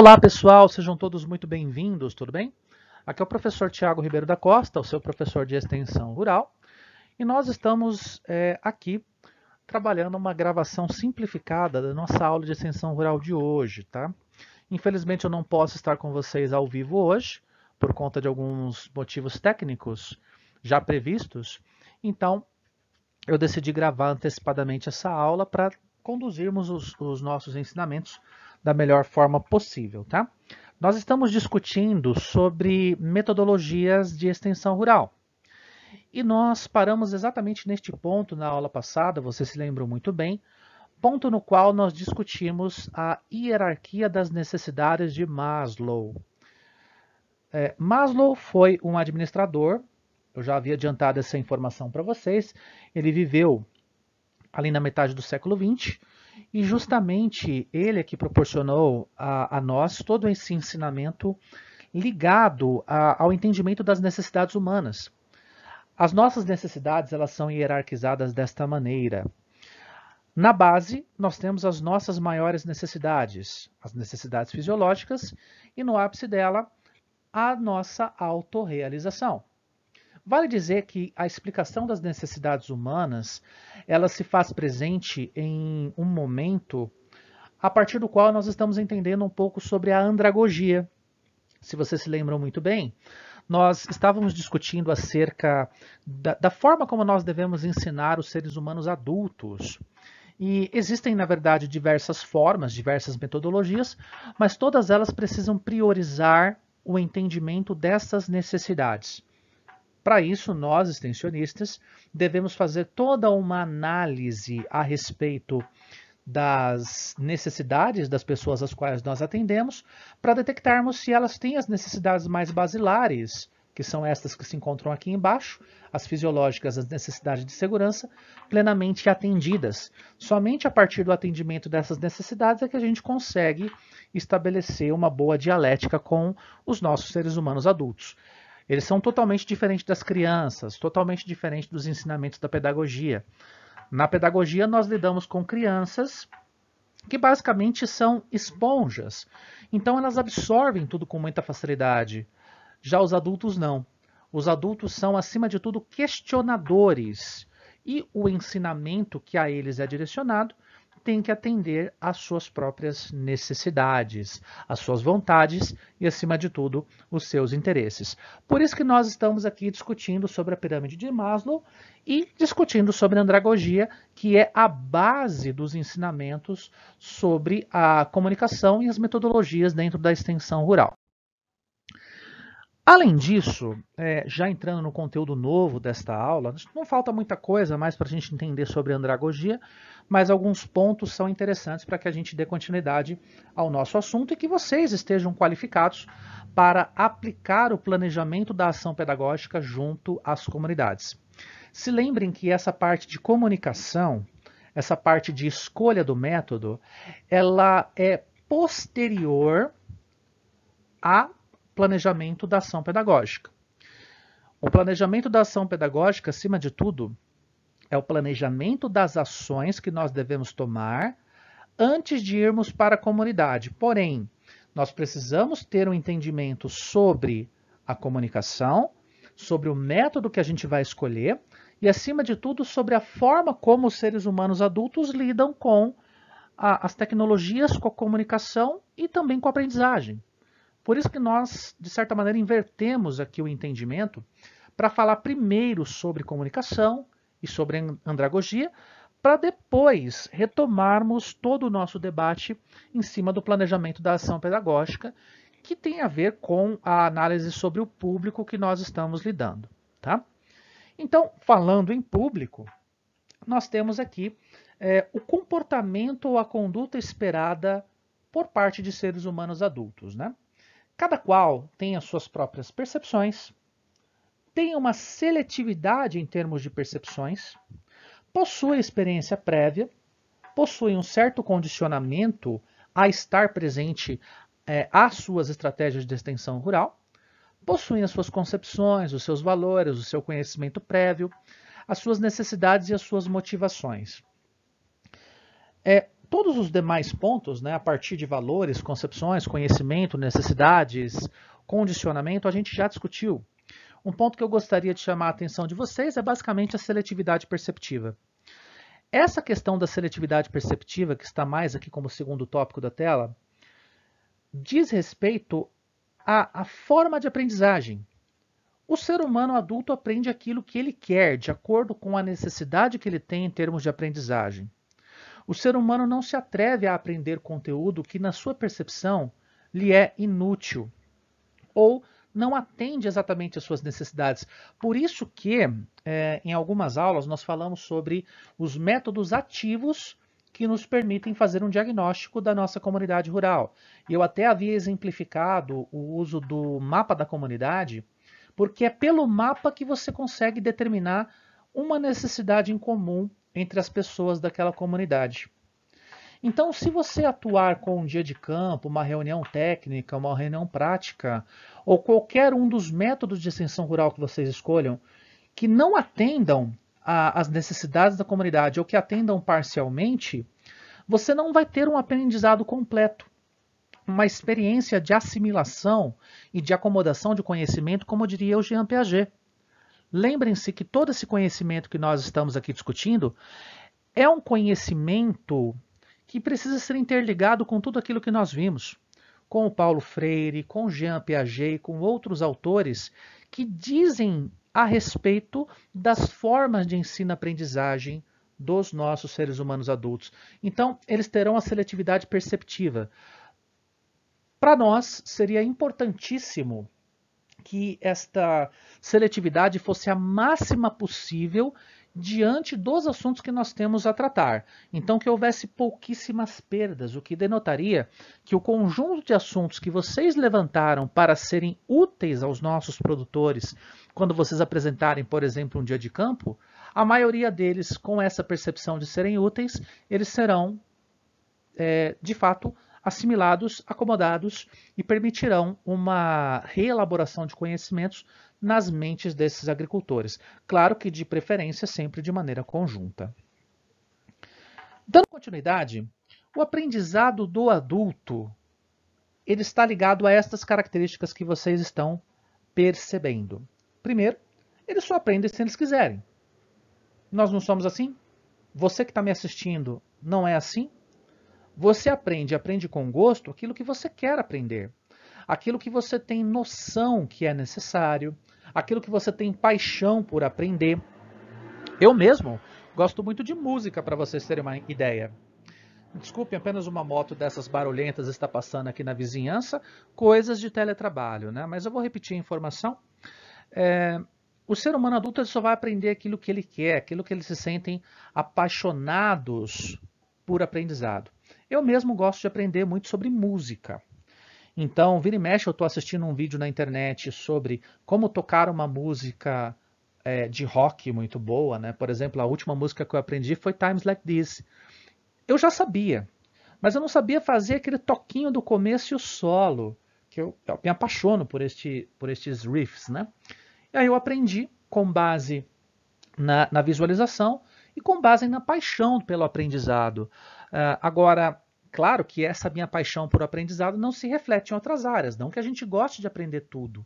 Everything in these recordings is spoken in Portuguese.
Olá pessoal, sejam todos muito bem-vindos, tudo bem? Aqui é o professor Tiago Ribeiro da Costa, o seu professor de Extensão Rural, e nós estamos é, aqui trabalhando uma gravação simplificada da nossa aula de Extensão Rural de hoje, tá? Infelizmente eu não posso estar com vocês ao vivo hoje, por conta de alguns motivos técnicos já previstos, então eu decidi gravar antecipadamente essa aula para conduzirmos os, os nossos ensinamentos da melhor forma possível, tá? Nós estamos discutindo sobre metodologias de extensão rural. E nós paramos exatamente neste ponto na aula passada, você se lembrou muito bem, ponto no qual nós discutimos a hierarquia das necessidades de Maslow. É, Maslow foi um administrador, eu já havia adiantado essa informação para vocês, ele viveu ali na metade do século XX, e justamente ele é que proporcionou a, a nós todo esse ensinamento ligado a, ao entendimento das necessidades humanas. As nossas necessidades elas são hierarquizadas desta maneira. Na base, nós temos as nossas maiores necessidades, as necessidades fisiológicas, e no ápice dela, a nossa autorrealização. Vale dizer que a explicação das necessidades humanas, ela se faz presente em um momento a partir do qual nós estamos entendendo um pouco sobre a andragogia. Se vocês se lembram muito bem, nós estávamos discutindo acerca da, da, forma como nós devemos ensinar os seres humanos adultos. E existem, na verdade, diversas formas, diversas metodologias, mas todas elas precisam priorizar o entendimento dessas necessidades. Para isso, nós, extensionistas, devemos fazer toda uma análise a respeito das necessidades das pessoas às quais nós atendemos, para detectarmos se elas têm as necessidades mais basilares, que são estas que se encontram aqui embaixo, as fisiológicas, as necessidades de segurança, plenamente atendidas. Somente a partir do atendimento dessas necessidades é que a gente consegue estabelecer uma boa dialética com os nossos seres humanos adultos. Eles são totalmente diferentes das crianças, totalmente diferentes dos ensinamentos da pedagogia. Na pedagogia, nós lidamos com crianças que basicamente são esponjas. Então, elas absorvem tudo com muita facilidade. Já os adultos não. Os adultos são, acima de tudo, questionadores. E o ensinamento que a eles é direcionado tem que atender às suas próprias necessidades, às suas vontades e, acima de tudo, os seus interesses. Por isso que nós estamos aqui discutindo sobre a pirâmide de Maslow e discutindo sobre a andragogia, que é a base dos ensinamentos sobre a comunicação e as metodologias dentro da extensão rural. Além disso, é, já entrando no conteúdo novo desta aula, não falta muita coisa mais para a gente entender sobre andragogia, mas alguns pontos são interessantes para que a gente dê continuidade ao nosso assunto e que vocês estejam qualificados para aplicar o planejamento da ação pedagógica junto às comunidades. Se lembrem que essa parte de comunicação, essa parte de escolha do método, ela é posterior à planejamento da ação pedagógica. O planejamento da ação pedagógica, acima de tudo, é o planejamento das ações que nós devemos tomar antes de irmos para a comunidade. Porém, nós precisamos ter um entendimento sobre a comunicação, sobre o método que a gente vai escolher e, acima de tudo, sobre a forma como os seres humanos adultos lidam com a, as tecnologias, com a comunicação e também com a aprendizagem. Por isso que nós, de certa maneira, invertemos aqui o entendimento para falar primeiro sobre comunicação e sobre andragogia, para depois retomarmos todo o nosso debate em cima do planejamento da ação pedagógica, que tem a ver com a análise sobre o público que nós estamos lidando. Tá? Então, falando em público, nós temos aqui é, o comportamento ou a conduta esperada por parte de seres humanos adultos. Né? Cada qual tem as suas próprias percepções, tem uma seletividade em termos de percepções, possui experiência prévia, possui um certo condicionamento a estar presente é, às suas estratégias de extensão rural, possui as suas concepções, os seus valores, o seu conhecimento prévio, as suas necessidades e as suas motivações. É, todos os demais pontos, né, a partir de valores, concepções, conhecimento, necessidades, condicionamento, a gente já discutiu. Um ponto que eu gostaria de chamar a atenção de vocês é basicamente a seletividade perceptiva. Essa questão da seletividade perceptiva, que está mais aqui como segundo tópico da tela, diz respeito à, à forma de aprendizagem. O ser humano adulto aprende aquilo que ele quer, de acordo com a necessidade que ele tem em termos de aprendizagem. O ser humano não se atreve a aprender conteúdo que, na sua percepção, lhe é inútil ou não atende exatamente às suas necessidades. Por isso que, é, em algumas aulas, nós falamos sobre os métodos ativos que nos permitem fazer um diagnóstico da nossa comunidade rural. Eu até havia exemplificado o uso do mapa da comunidade, porque é pelo mapa que você consegue determinar uma necessidade em comum entre as pessoas daquela comunidade. Então, se você atuar com um dia de campo, uma reunião técnica, uma reunião prática, ou qualquer um dos métodos de extensão rural que vocês escolham, que não atendam às necessidades da comunidade ou que atendam parcialmente, você não vai ter um aprendizado completo, uma experiência de assimilação e de acomodação de conhecimento, como diria o Jean Piaget. Lembrem-se que todo esse conhecimento que nós estamos aqui discutindo é um conhecimento que precisa ser interligado com tudo aquilo que nós vimos, com o Paulo Freire, com Jean Piaget, com outros autores que dizem a respeito das formas de ensino-aprendizagem dos nossos seres humanos adultos. Então, eles terão a seletividade perceptiva. Para nós, seria importantíssimo que esta seletividade fosse a máxima possível diante dos assuntos que nós temos a tratar. Então, que houvesse pouquíssimas perdas, o que denotaria que o conjunto de assuntos que vocês levantaram para serem úteis aos nossos produtores, quando vocês apresentarem, por exemplo, um dia de campo, a maioria deles, com essa percepção de serem úteis, eles serão, é, de fato, úteis assimilados, acomodados e permitirão uma reelaboração de conhecimentos nas mentes desses agricultores. Claro que de preferência sempre de maneira conjunta. Dando continuidade, o aprendizado do adulto ele está ligado a estas características que vocês estão percebendo. Primeiro, eles só aprendem se eles quiserem. Nós não somos assim? Você que está me assistindo não é assim? Você aprende, aprende com gosto aquilo que você quer aprender, aquilo que você tem noção que é necessário, aquilo que você tem paixão por aprender. Eu mesmo gosto muito de música, para vocês terem uma ideia. Desculpem, apenas uma moto dessas barulhentas está passando aqui na vizinhança, coisas de teletrabalho, né? Mas eu vou repetir a informação. É, o ser humano adulto só vai aprender aquilo que ele quer, aquilo que eles se sentem apaixonados por aprendizado. Eu mesmo gosto de aprender muito sobre música. Então, vira e mexe, eu estou assistindo um vídeo na internet sobre como tocar uma música é, de rock muito boa. Né? Por exemplo, a última música que eu aprendi foi Times Like This. Eu já sabia, mas eu não sabia fazer aquele toquinho do começo e o solo, que eu, eu me apaixono por, este, por estes riffs. Né? E aí eu aprendi com base na, na visualização e com base na paixão pelo aprendizado. Uh, agora, claro que essa minha paixão por aprendizado não se reflete em outras áreas, não que a gente goste de aprender tudo.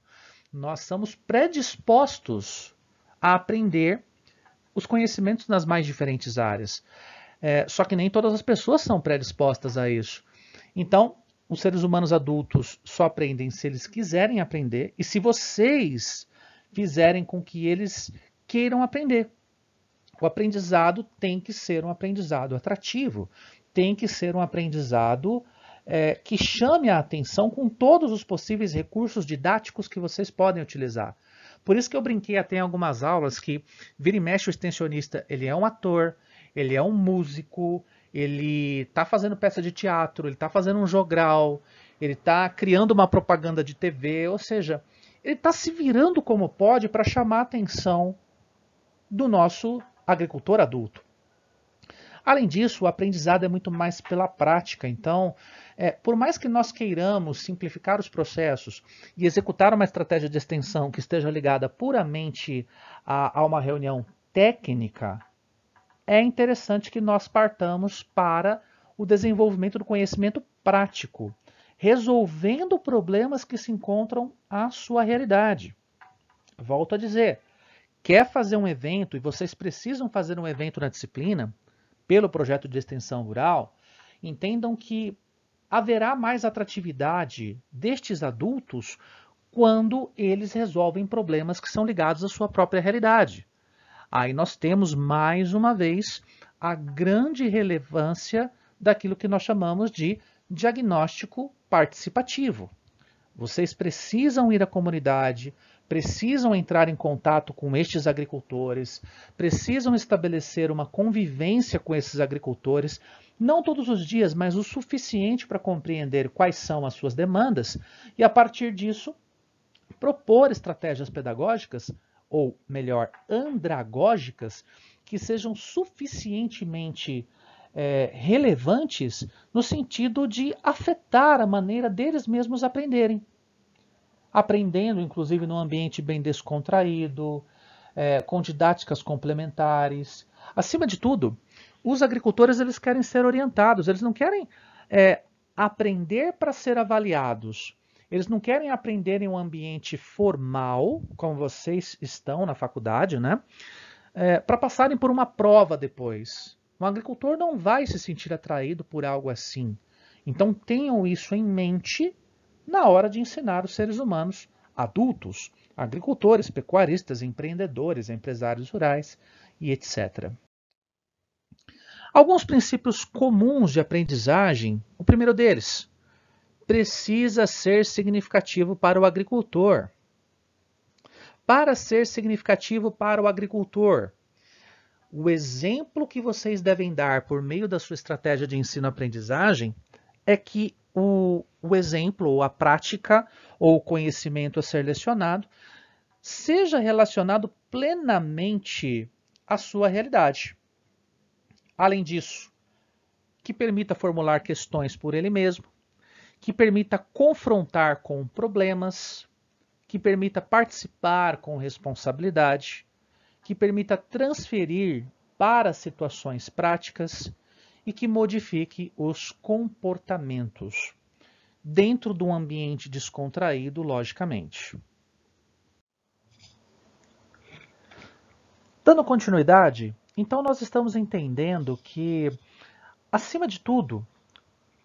Nós somos predispostos a aprender os conhecimentos nas mais diferentes áreas. É, só que nem todas as pessoas são predispostas a isso. Então, os seres humanos adultos só aprendem se eles quiserem aprender e se vocês fizerem com que eles queiram aprender. O aprendizado tem que ser um aprendizado atrativo, tem que ser um aprendizado é, que chame a atenção com todos os possíveis recursos didáticos que vocês podem utilizar. Por isso que eu brinquei até em algumas aulas que vira e mexe o extensionista, ele é um ator, ele é um músico, ele está fazendo peça de teatro, ele está fazendo um jogral, ele está criando uma propaganda de TV, ou seja, ele está se virando como pode para chamar a atenção do nosso agricultor adulto. Além disso, o aprendizado é muito mais pela prática. Então, é, por mais que nós queiramos simplificar os processos e executar uma estratégia de extensão que esteja ligada puramente a, a uma reunião técnica, é interessante que nós partamos para o desenvolvimento do conhecimento prático, resolvendo problemas que se encontram à sua realidade. Volto a dizer, quer fazer um evento e vocês precisam fazer um evento na disciplina, pelo projeto de extensão rural, entendam que haverá mais atratividade destes adultos quando eles resolvem problemas que são ligados à sua própria realidade. Aí nós temos mais uma vez a grande relevância daquilo que nós chamamos de diagnóstico participativo. Vocês precisam ir à comunidade, precisam entrar em contato com estes agricultores, precisam estabelecer uma convivência com esses agricultores, não todos os dias, mas o suficiente para compreender quais são as suas demandas e, a partir disso, propor estratégias pedagógicas, ou melhor, andragógicas, que sejam suficientemente é, relevantes no sentido de afetar a maneira deles mesmos aprenderem aprendendo, inclusive, num ambiente bem descontraído, é, com didáticas complementares. Acima de tudo, os agricultores eles querem ser orientados, eles não querem é, aprender para ser avaliados. Eles não querem aprender em um ambiente formal, como vocês estão na faculdade, né? É, para passarem por uma prova depois. O agricultor não vai se sentir atraído por algo assim. Então tenham isso em mente na hora de ensinar os seres humanos adultos, agricultores, pecuaristas, empreendedores, empresários rurais e etc. Alguns princípios comuns de aprendizagem, o primeiro deles, precisa ser significativo para o agricultor. Para ser significativo para o agricultor, o exemplo que vocês devem dar por meio da sua estratégia de ensino-aprendizagem é que o, o exemplo, ou a prática, ou o conhecimento a ser lecionado, seja relacionado plenamente à sua realidade. Além disso, que permita formular questões por ele mesmo, que permita confrontar com problemas, que permita participar com responsabilidade, que permita transferir para situações práticas e que modifique os comportamentos dentro de um ambiente descontraído, logicamente. Dando continuidade, então nós estamos entendendo que, acima de tudo,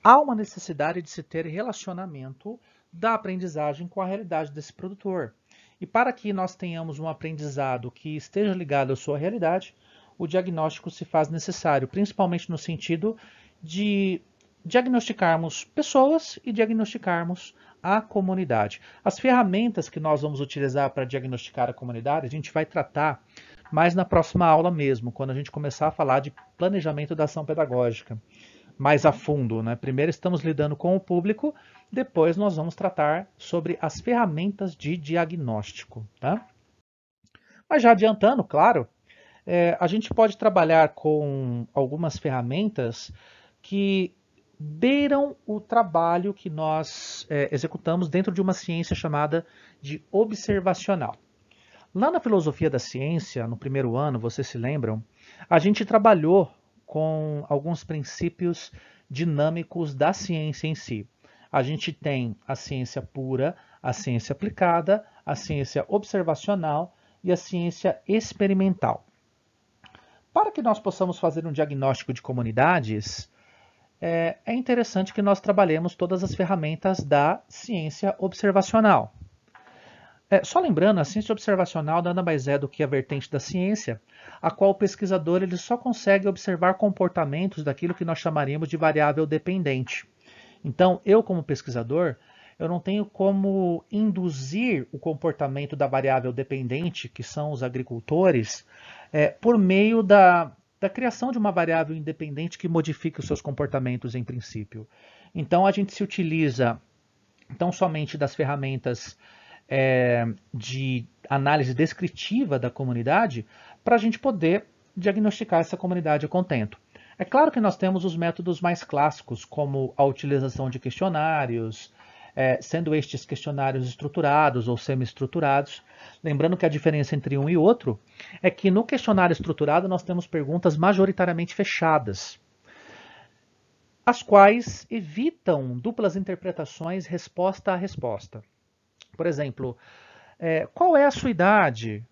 há uma necessidade de se ter relacionamento da aprendizagem com a realidade desse produtor. E para que nós tenhamos um aprendizado que esteja ligado à sua realidade, o diagnóstico se faz necessário, principalmente no sentido de diagnosticarmos pessoas e diagnosticarmos a comunidade. As ferramentas que nós vamos utilizar para diagnosticar a comunidade, a gente vai tratar mais na próxima aula mesmo, quando a gente começar a falar de planejamento da ação pedagógica mais a fundo. Né? Primeiro estamos lidando com o público, depois nós vamos tratar sobre as ferramentas de diagnóstico. Tá? Mas já adiantando, claro, é, a gente pode trabalhar com algumas ferramentas que beiram o trabalho que nós é, executamos dentro de uma ciência chamada de observacional. Lá na filosofia da ciência, no primeiro ano, vocês se lembram, a gente trabalhou com alguns princípios dinâmicos da ciência em si. A gente tem a ciência pura, a ciência aplicada, a ciência observacional e a ciência experimental para que nós possamos fazer um diagnóstico de comunidades, é, é interessante que nós trabalhemos todas as ferramentas da ciência observacional. É, só lembrando, a ciência observacional nada mais é do que a vertente da ciência, a qual o pesquisador ele só consegue observar comportamentos daquilo que nós chamaríamos de variável dependente. Então, eu como pesquisador, eu não tenho como induzir o comportamento da variável dependente, que são os agricultores, é, por meio da, da criação de uma variável independente que modifique os seus comportamentos em princípio. Então a gente se utiliza tão somente das ferramentas é, de análise descritiva da comunidade para a gente poder diagnosticar essa comunidade a contento. É claro que nós temos os métodos mais clássicos, como a utilização de questionários, é, sendo estes questionários estruturados ou semi-estruturados. Lembrando que a diferença entre um e outro é que no questionário estruturado nós temos perguntas majoritariamente fechadas, as quais evitam duplas interpretações resposta a resposta. Por exemplo, é, qual é a sua idade?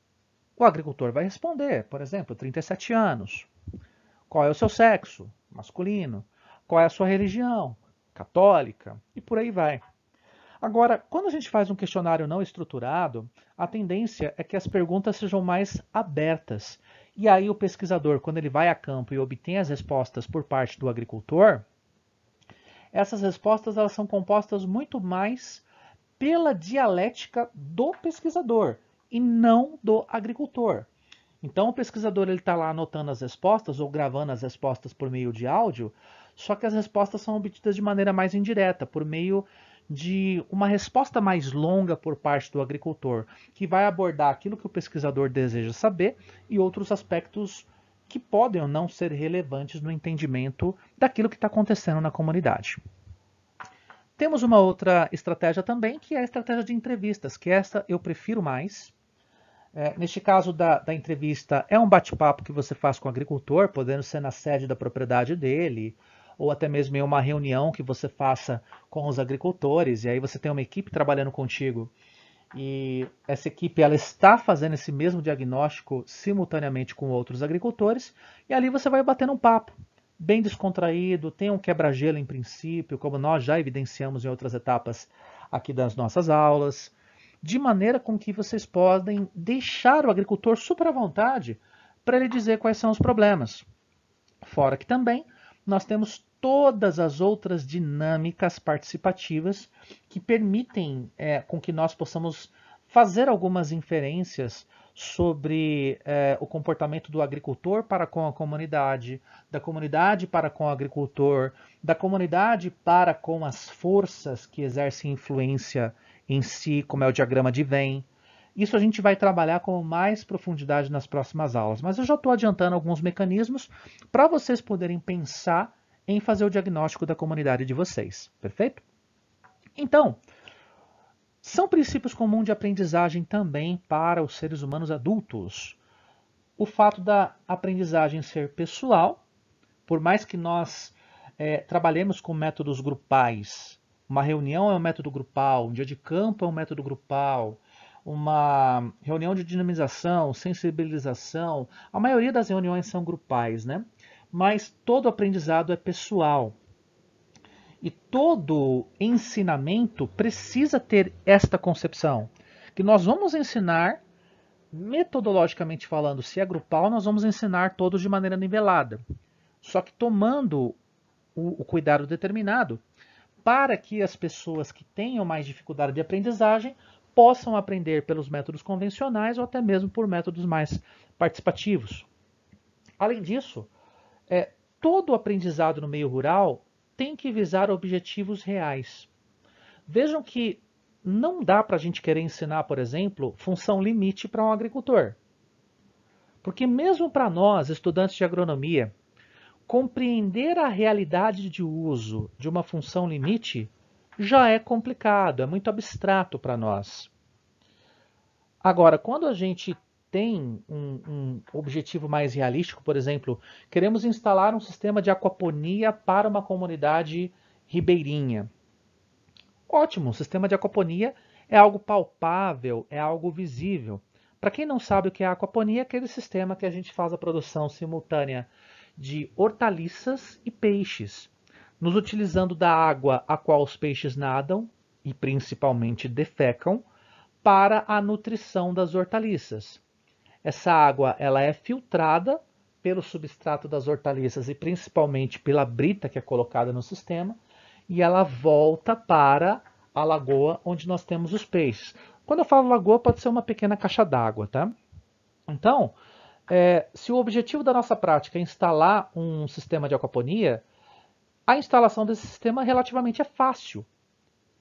O agricultor vai responder, por exemplo, 37 anos. Qual é o seu sexo? Masculino. Qual é a sua religião? Católica. E por aí vai. Agora, quando a gente faz um questionário não estruturado, a tendência é que as perguntas sejam mais abertas. E aí o pesquisador, quando ele vai a campo e obtém as respostas por parte do agricultor, essas respostas elas são compostas muito mais pela dialética do pesquisador e não do agricultor. Então o pesquisador ele está lá anotando as respostas ou gravando as respostas por meio de áudio, só que as respostas são obtidas de maneira mais indireta, por meio de uma resposta mais longa por parte do agricultor, que vai abordar aquilo que o pesquisador deseja saber e outros aspectos que podem ou não ser relevantes no entendimento daquilo que está acontecendo na comunidade. Temos uma outra estratégia também, que é a estratégia de entrevistas, que essa eu prefiro mais. É, neste caso da, da entrevista, é um bate-papo que você faz com o agricultor, podendo ser na sede da propriedade dele, ou até mesmo em uma reunião que você faça com os agricultores, e aí você tem uma equipe trabalhando contigo, e essa equipe ela está fazendo esse mesmo diagnóstico simultaneamente com outros agricultores, e ali você vai batendo um papo, bem descontraído, tem um quebra-gelo em princípio, como nós já evidenciamos em outras etapas aqui das nossas aulas, de maneira com que vocês podem deixar o agricultor super à vontade para ele dizer quais são os problemas. Fora que também nós temos todas as outras dinâmicas participativas que permitem é, com que nós possamos fazer algumas inferências sobre é, o comportamento do agricultor para com a comunidade, da comunidade para com o agricultor, da comunidade para com as forças que exercem influência em si, como é o diagrama de Venn. Isso a gente vai trabalhar com mais profundidade nas próximas aulas, mas eu já estou adiantando alguns mecanismos para vocês poderem pensar em fazer o diagnóstico da comunidade de vocês, perfeito? Então, são princípios comuns de aprendizagem também para os seres humanos adultos. O fato da aprendizagem ser pessoal, por mais que nós é, trabalhemos com métodos grupais, uma reunião é um método grupal, um dia de campo é um método grupal, uma reunião de dinamização, sensibilização. A maioria das reuniões são grupais, né? Mas todo aprendizado é pessoal. E todo ensinamento precisa ter esta concepção, que nós vamos ensinar metodologicamente falando, se é grupal, nós vamos ensinar todos de maneira nivelada, só que tomando o, o cuidado determinado para que as pessoas que tenham mais dificuldade de aprendizagem possam aprender pelos métodos convencionais ou até mesmo por métodos mais participativos. Além disso, é, todo aprendizado no meio rural tem que visar objetivos reais. Vejam que não dá para a gente querer ensinar, por exemplo, função limite para um agricultor. Porque, mesmo para nós, estudantes de agronomia, compreender a realidade de uso de uma função limite já é complicado, é muito abstrato para nós. Agora, quando a gente tem um, um, objetivo mais realístico, por exemplo, queremos instalar um sistema de aquaponia para uma comunidade ribeirinha. Ótimo, o sistema de aquaponia é algo palpável, é algo visível. Para quem não sabe o que é aquaponia, é aquele sistema que a gente faz a produção simultânea de hortaliças e peixes nos utilizando da água a qual os peixes nadam e principalmente defecam para a nutrição das hortaliças. Essa água ela é filtrada pelo substrato das hortaliças e principalmente pela brita que é colocada no sistema e ela volta para a lagoa onde nós temos os peixes. Quando eu falo lagoa, pode ser uma pequena caixa d'água, tá? Então, é, se o objetivo da nossa prática é instalar um sistema de aquaponia, a instalação desse sistema relativamente é fácil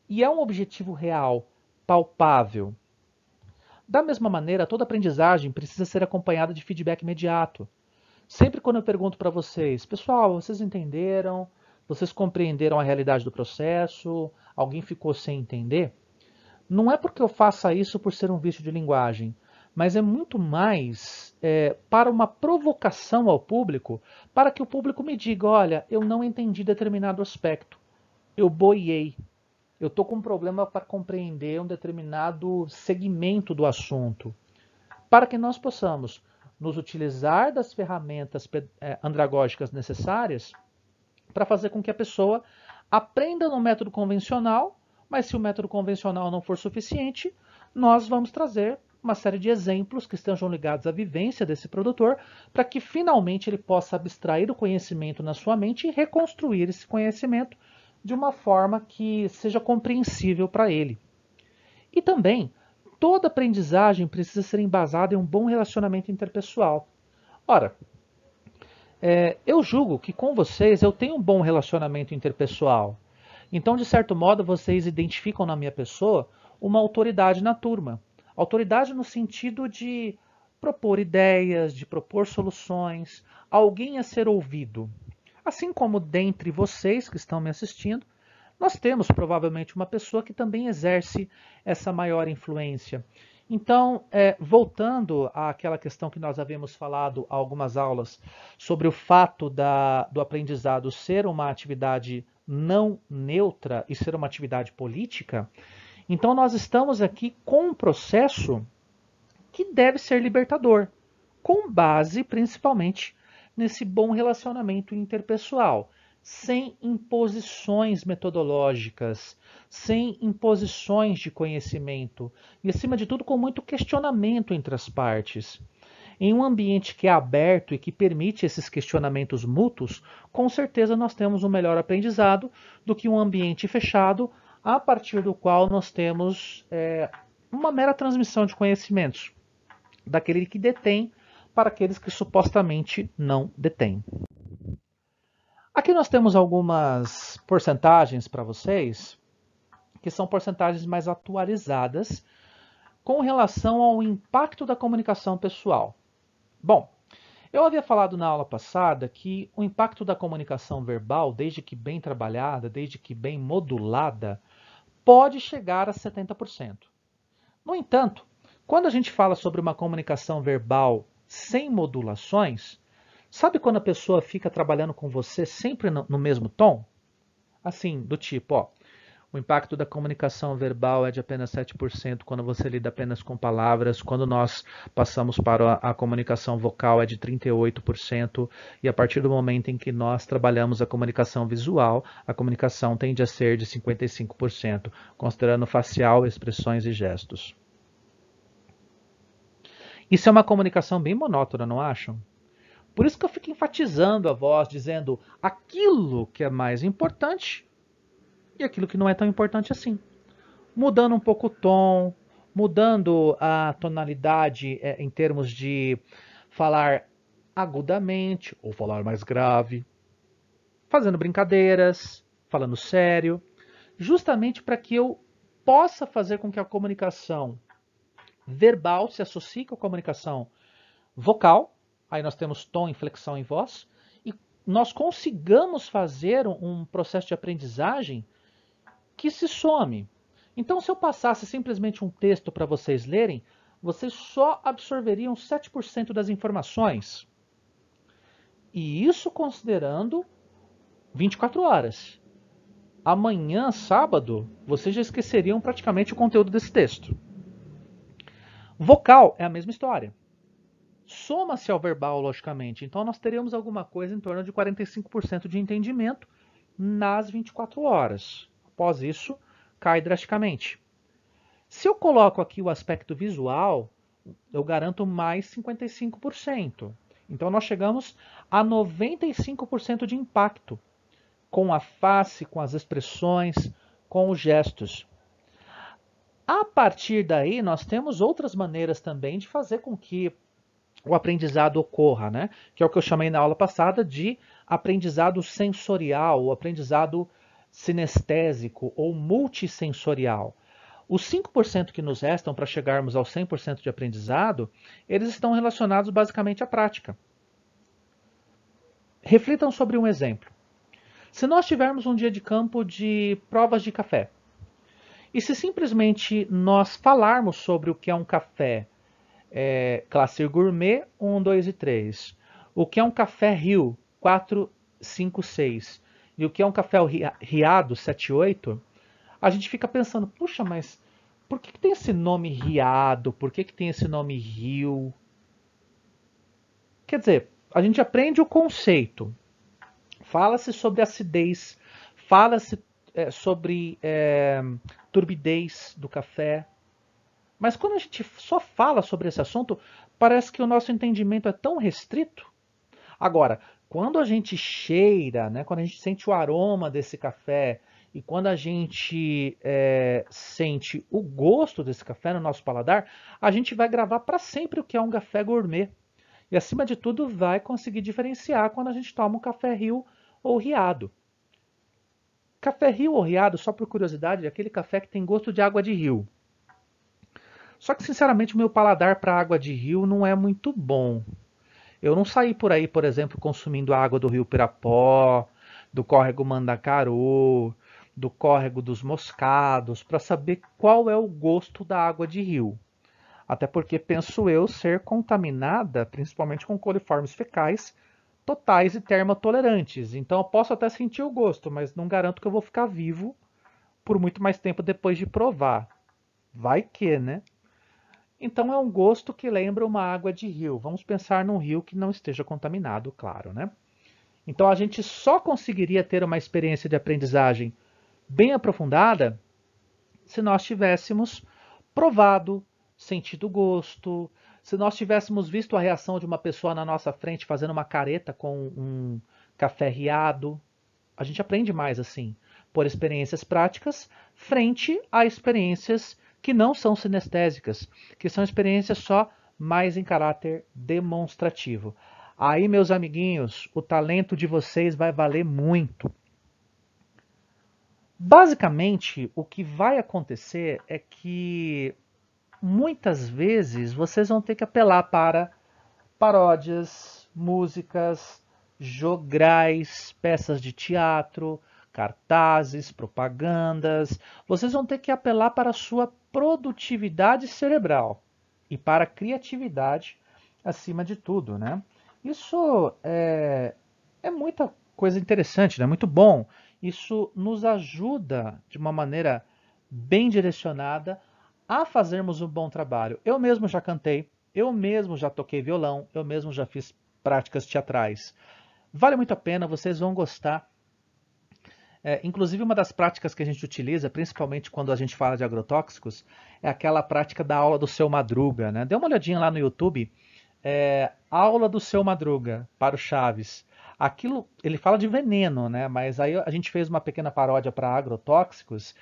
e é um objetivo real, palpável. Da mesma maneira, toda aprendizagem precisa ser acompanhada de feedback imediato. Sempre quando eu pergunto para vocês, pessoal, vocês entenderam? Vocês compreenderam a realidade do processo? Alguém ficou sem entender? Não é porque eu faça isso por ser um vício de linguagem, mas é muito mais é, para uma provocação ao público, para que o público me diga: olha, eu não entendi determinado aspecto, eu boiei, eu estou com um problema para compreender um determinado segmento do assunto. Para que nós possamos nos utilizar das ferramentas é, andragógicas necessárias para fazer com que a pessoa aprenda no método convencional, mas se o método convencional não for suficiente, nós vamos trazer uma série de exemplos que estejam ligados à vivência desse produtor, para que finalmente ele possa abstrair o conhecimento na sua mente e reconstruir esse conhecimento de uma forma que seja compreensível para ele. E também, toda aprendizagem precisa ser embasada em um bom relacionamento interpessoal. Ora, é, eu julgo que com vocês eu tenho um bom relacionamento interpessoal. Então, de certo modo, vocês identificam na minha pessoa uma autoridade na turma. Autoridade no sentido de propor ideias, de propor soluções, alguém a ser ouvido. Assim como dentre vocês que estão me assistindo, nós temos provavelmente uma pessoa que também exerce essa maior influência. Então, é, voltando àquela questão que nós havíamos falado há algumas aulas sobre o fato da, do aprendizado ser uma atividade não neutra e ser uma atividade política, então nós estamos aqui com um processo que deve ser libertador, com base principalmente nesse bom relacionamento interpessoal, sem imposições metodológicas, sem imposições de conhecimento e, acima de tudo, com muito questionamento entre as partes. Em um ambiente que é aberto e que permite esses questionamentos mútuos, com certeza nós temos um melhor aprendizado do que um ambiente fechado a partir do qual nós temos é, uma mera transmissão de conhecimentos daquele que detém para aqueles que supostamente não detêm. Aqui nós temos algumas porcentagens para vocês, que são porcentagens mais atualizadas com relação ao impacto da comunicação pessoal. Bom, eu havia falado na aula passada que o impacto da comunicação verbal, desde que bem trabalhada, desde que bem modulada, pode chegar a 70%. No entanto, quando a gente fala sobre uma comunicação verbal sem modulações, sabe quando a pessoa fica trabalhando com você sempre no, mesmo tom? Assim, do tipo, ó, o impacto da comunicação verbal é de apenas 7% quando você lida apenas com palavras. Quando nós passamos para a comunicação vocal é de 38% e a partir do momento em que nós trabalhamos a comunicação visual, a comunicação tende a ser de 55%, considerando facial, expressões e gestos. Isso é uma comunicação bem monótona, não acham? Por isso que eu fico enfatizando a voz, dizendo aquilo que é mais importante e aquilo que não é tão importante assim. Mudando um pouco o tom, mudando a tonalidade é, em termos de falar agudamente ou falar mais grave, fazendo brincadeiras, falando sério, justamente para que eu possa fazer com que a comunicação verbal se associe com a comunicação vocal, aí nós temos tom, inflexão e voz, e nós consigamos fazer um processo de aprendizagem que se some. Então, se eu passasse simplesmente um texto para vocês lerem, vocês só absorveriam 7% das informações. E isso considerando 24 horas. Amanhã, sábado, vocês já esqueceriam praticamente o conteúdo desse texto. Vocal é a mesma história. Soma-se ao verbal, logicamente. Então, nós teríamos alguma coisa em torno de 45% de entendimento nas 24 horas após isso, cai drasticamente. Se eu coloco aqui o aspecto visual, eu garanto mais 55%. Então nós chegamos a 95% de impacto com a face, com as expressões, com os gestos. A partir daí, nós temos outras maneiras também de fazer com que o aprendizado ocorra, né? que é o que eu chamei na aula passada de aprendizado sensorial, o aprendizado sinestésico ou multissensorial. Os 5% que nos restam para chegarmos ao 100% de aprendizado, eles estão relacionados basicamente à prática. Reflitam sobre um exemplo. Se nós tivermos um dia de campo de provas de café, e se simplesmente nós falarmos sobre o que é um café é, classe gourmet 1, 2 e 3, o que é um café Rio 4, 5, 6, e o que é um café riado 78, a gente fica pensando, puxa, mas por que, que tem esse nome riado? Por que, que tem esse nome rio? Quer dizer, a gente aprende o conceito. Fala-se sobre acidez, fala-se é, sobre é, turbidez do café. Mas quando a gente só fala sobre esse assunto, parece que o nosso entendimento é tão restrito. Agora, quando a gente cheira, né, quando a gente sente o aroma desse café e quando a gente é, sente o gosto desse café no nosso paladar, a gente vai gravar para sempre o que é um café gourmet. E acima de tudo, vai conseguir diferenciar quando a gente toma um café rio ou riado. Café rio ou riado, só por curiosidade, é aquele café que tem gosto de água de rio. Só que, sinceramente, o meu paladar para água de rio não é muito bom. Eu não saí por aí, por exemplo, consumindo água do rio Pirapó, do córrego Mandacaru, do córrego dos Moscados, para saber qual é o gosto da água de rio. Até porque penso eu ser contaminada, principalmente com coliformes fecais, totais e termotolerantes. Então eu posso até sentir o gosto, mas não garanto que eu vou ficar vivo por muito mais tempo depois de provar. Vai que, né? Então é um gosto que lembra uma água de rio. Vamos pensar num rio que não esteja contaminado, claro, né? Então a gente só conseguiria ter uma experiência de aprendizagem bem aprofundada se nós tivéssemos provado, sentido gosto, se nós tivéssemos visto a reação de uma pessoa na nossa frente fazendo uma careta com um café riado. A gente aprende mais assim, por experiências práticas, frente a experiências que não são sinestésicas, que são experiências só mais em caráter demonstrativo. Aí, meus amiguinhos, o talento de vocês vai valer muito. Basicamente, o que vai acontecer é que muitas vezes vocês vão ter que apelar para paródias, músicas, jograis, peças de teatro, cartazes, propagandas. Vocês vão ter que apelar para a sua produtividade cerebral e para a criatividade acima de tudo, né? Isso é, é muita coisa interessante, né? Muito bom. Isso nos ajuda de uma maneira bem direcionada a fazermos um bom trabalho. Eu mesmo já cantei, eu mesmo já toquei violão, eu mesmo já fiz práticas teatrais. Vale muito a pena, vocês vão gostar é, inclusive, uma das práticas que a gente utiliza, principalmente quando a gente fala de agrotóxicos, é aquela prática da aula do seu Madruga. Né? Dê uma olhadinha lá no YouTube, é, aula do seu Madruga para o Chaves. Aquilo, ele fala de veneno, né? mas aí a gente fez uma pequena paródia para agrotóxicos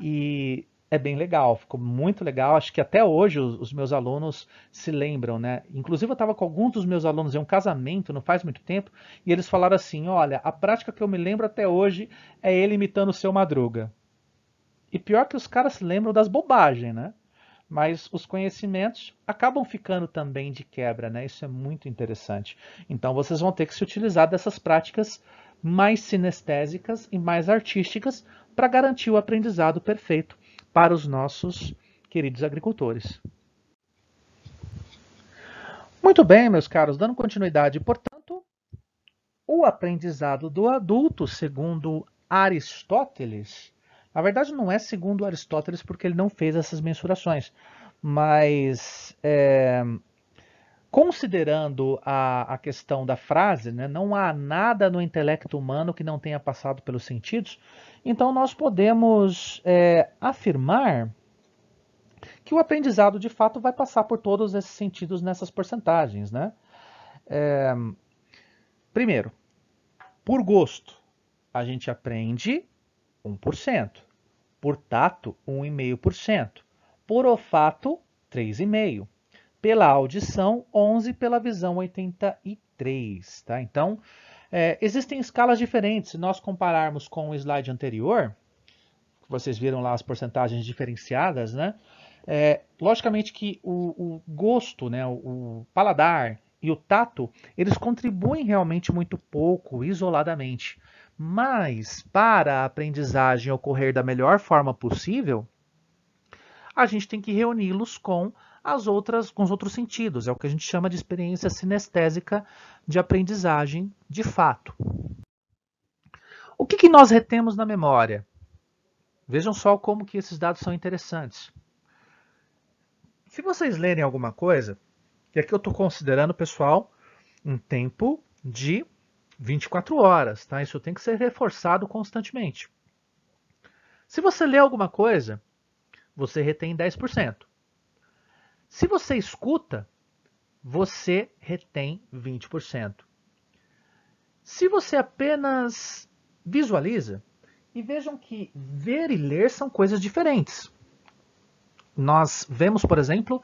e é bem legal, ficou muito legal. Acho que até hoje os, os meus alunos se lembram, né? Inclusive eu estava com alguns dos meus alunos em um casamento, não faz muito tempo, e eles falaram assim: olha, a prática que eu me lembro até hoje é ele imitando o seu Madruga. E pior que os caras se lembram das bobagens, né? Mas os conhecimentos acabam ficando também de quebra, né? Isso é muito interessante. Então vocês vão ter que se utilizar dessas práticas mais sinestésicas e mais artísticas para garantir o aprendizado perfeito para os nossos queridos agricultores. Muito bem, meus caros, dando continuidade, portanto, o aprendizado do adulto, segundo Aristóteles, na verdade não é segundo Aristóteles porque ele não fez essas mensurações, mas é, considerando a, a questão da frase, né, não há nada no intelecto humano que não tenha passado pelos sentidos, então nós podemos é, afirmar que o aprendizado de fato vai passar por todos esses sentidos nessas porcentagens. Né? É, primeiro, por gosto, a gente aprende 1%, por tato, 1,5%, por olfato, 3,5% pela audição, 11 pela visão, 83. Tá? Então, é, existem escalas diferentes. Se nós compararmos com o slide anterior, vocês viram lá as porcentagens diferenciadas, né? É, logicamente que o, o gosto, né, o, o, paladar e o tato, eles contribuem realmente muito pouco, isoladamente. Mas, para a aprendizagem ocorrer da melhor forma possível, a gente tem que reuni-los com as outras com os outros sentidos. É o que a gente chama de experiência sinestésica de aprendizagem de fato. O que, que nós retemos na memória? Vejam só como que esses dados são interessantes. Se vocês lerem alguma coisa, e aqui eu estou considerando, pessoal, um tempo de 24 horas, tá? Isso tem que ser reforçado constantemente. Se você lê alguma coisa, você retém 10%. Se você escuta, você retém 20%. Se você apenas visualiza, e vejam que ver e ler são coisas diferentes. Nós vemos, por exemplo,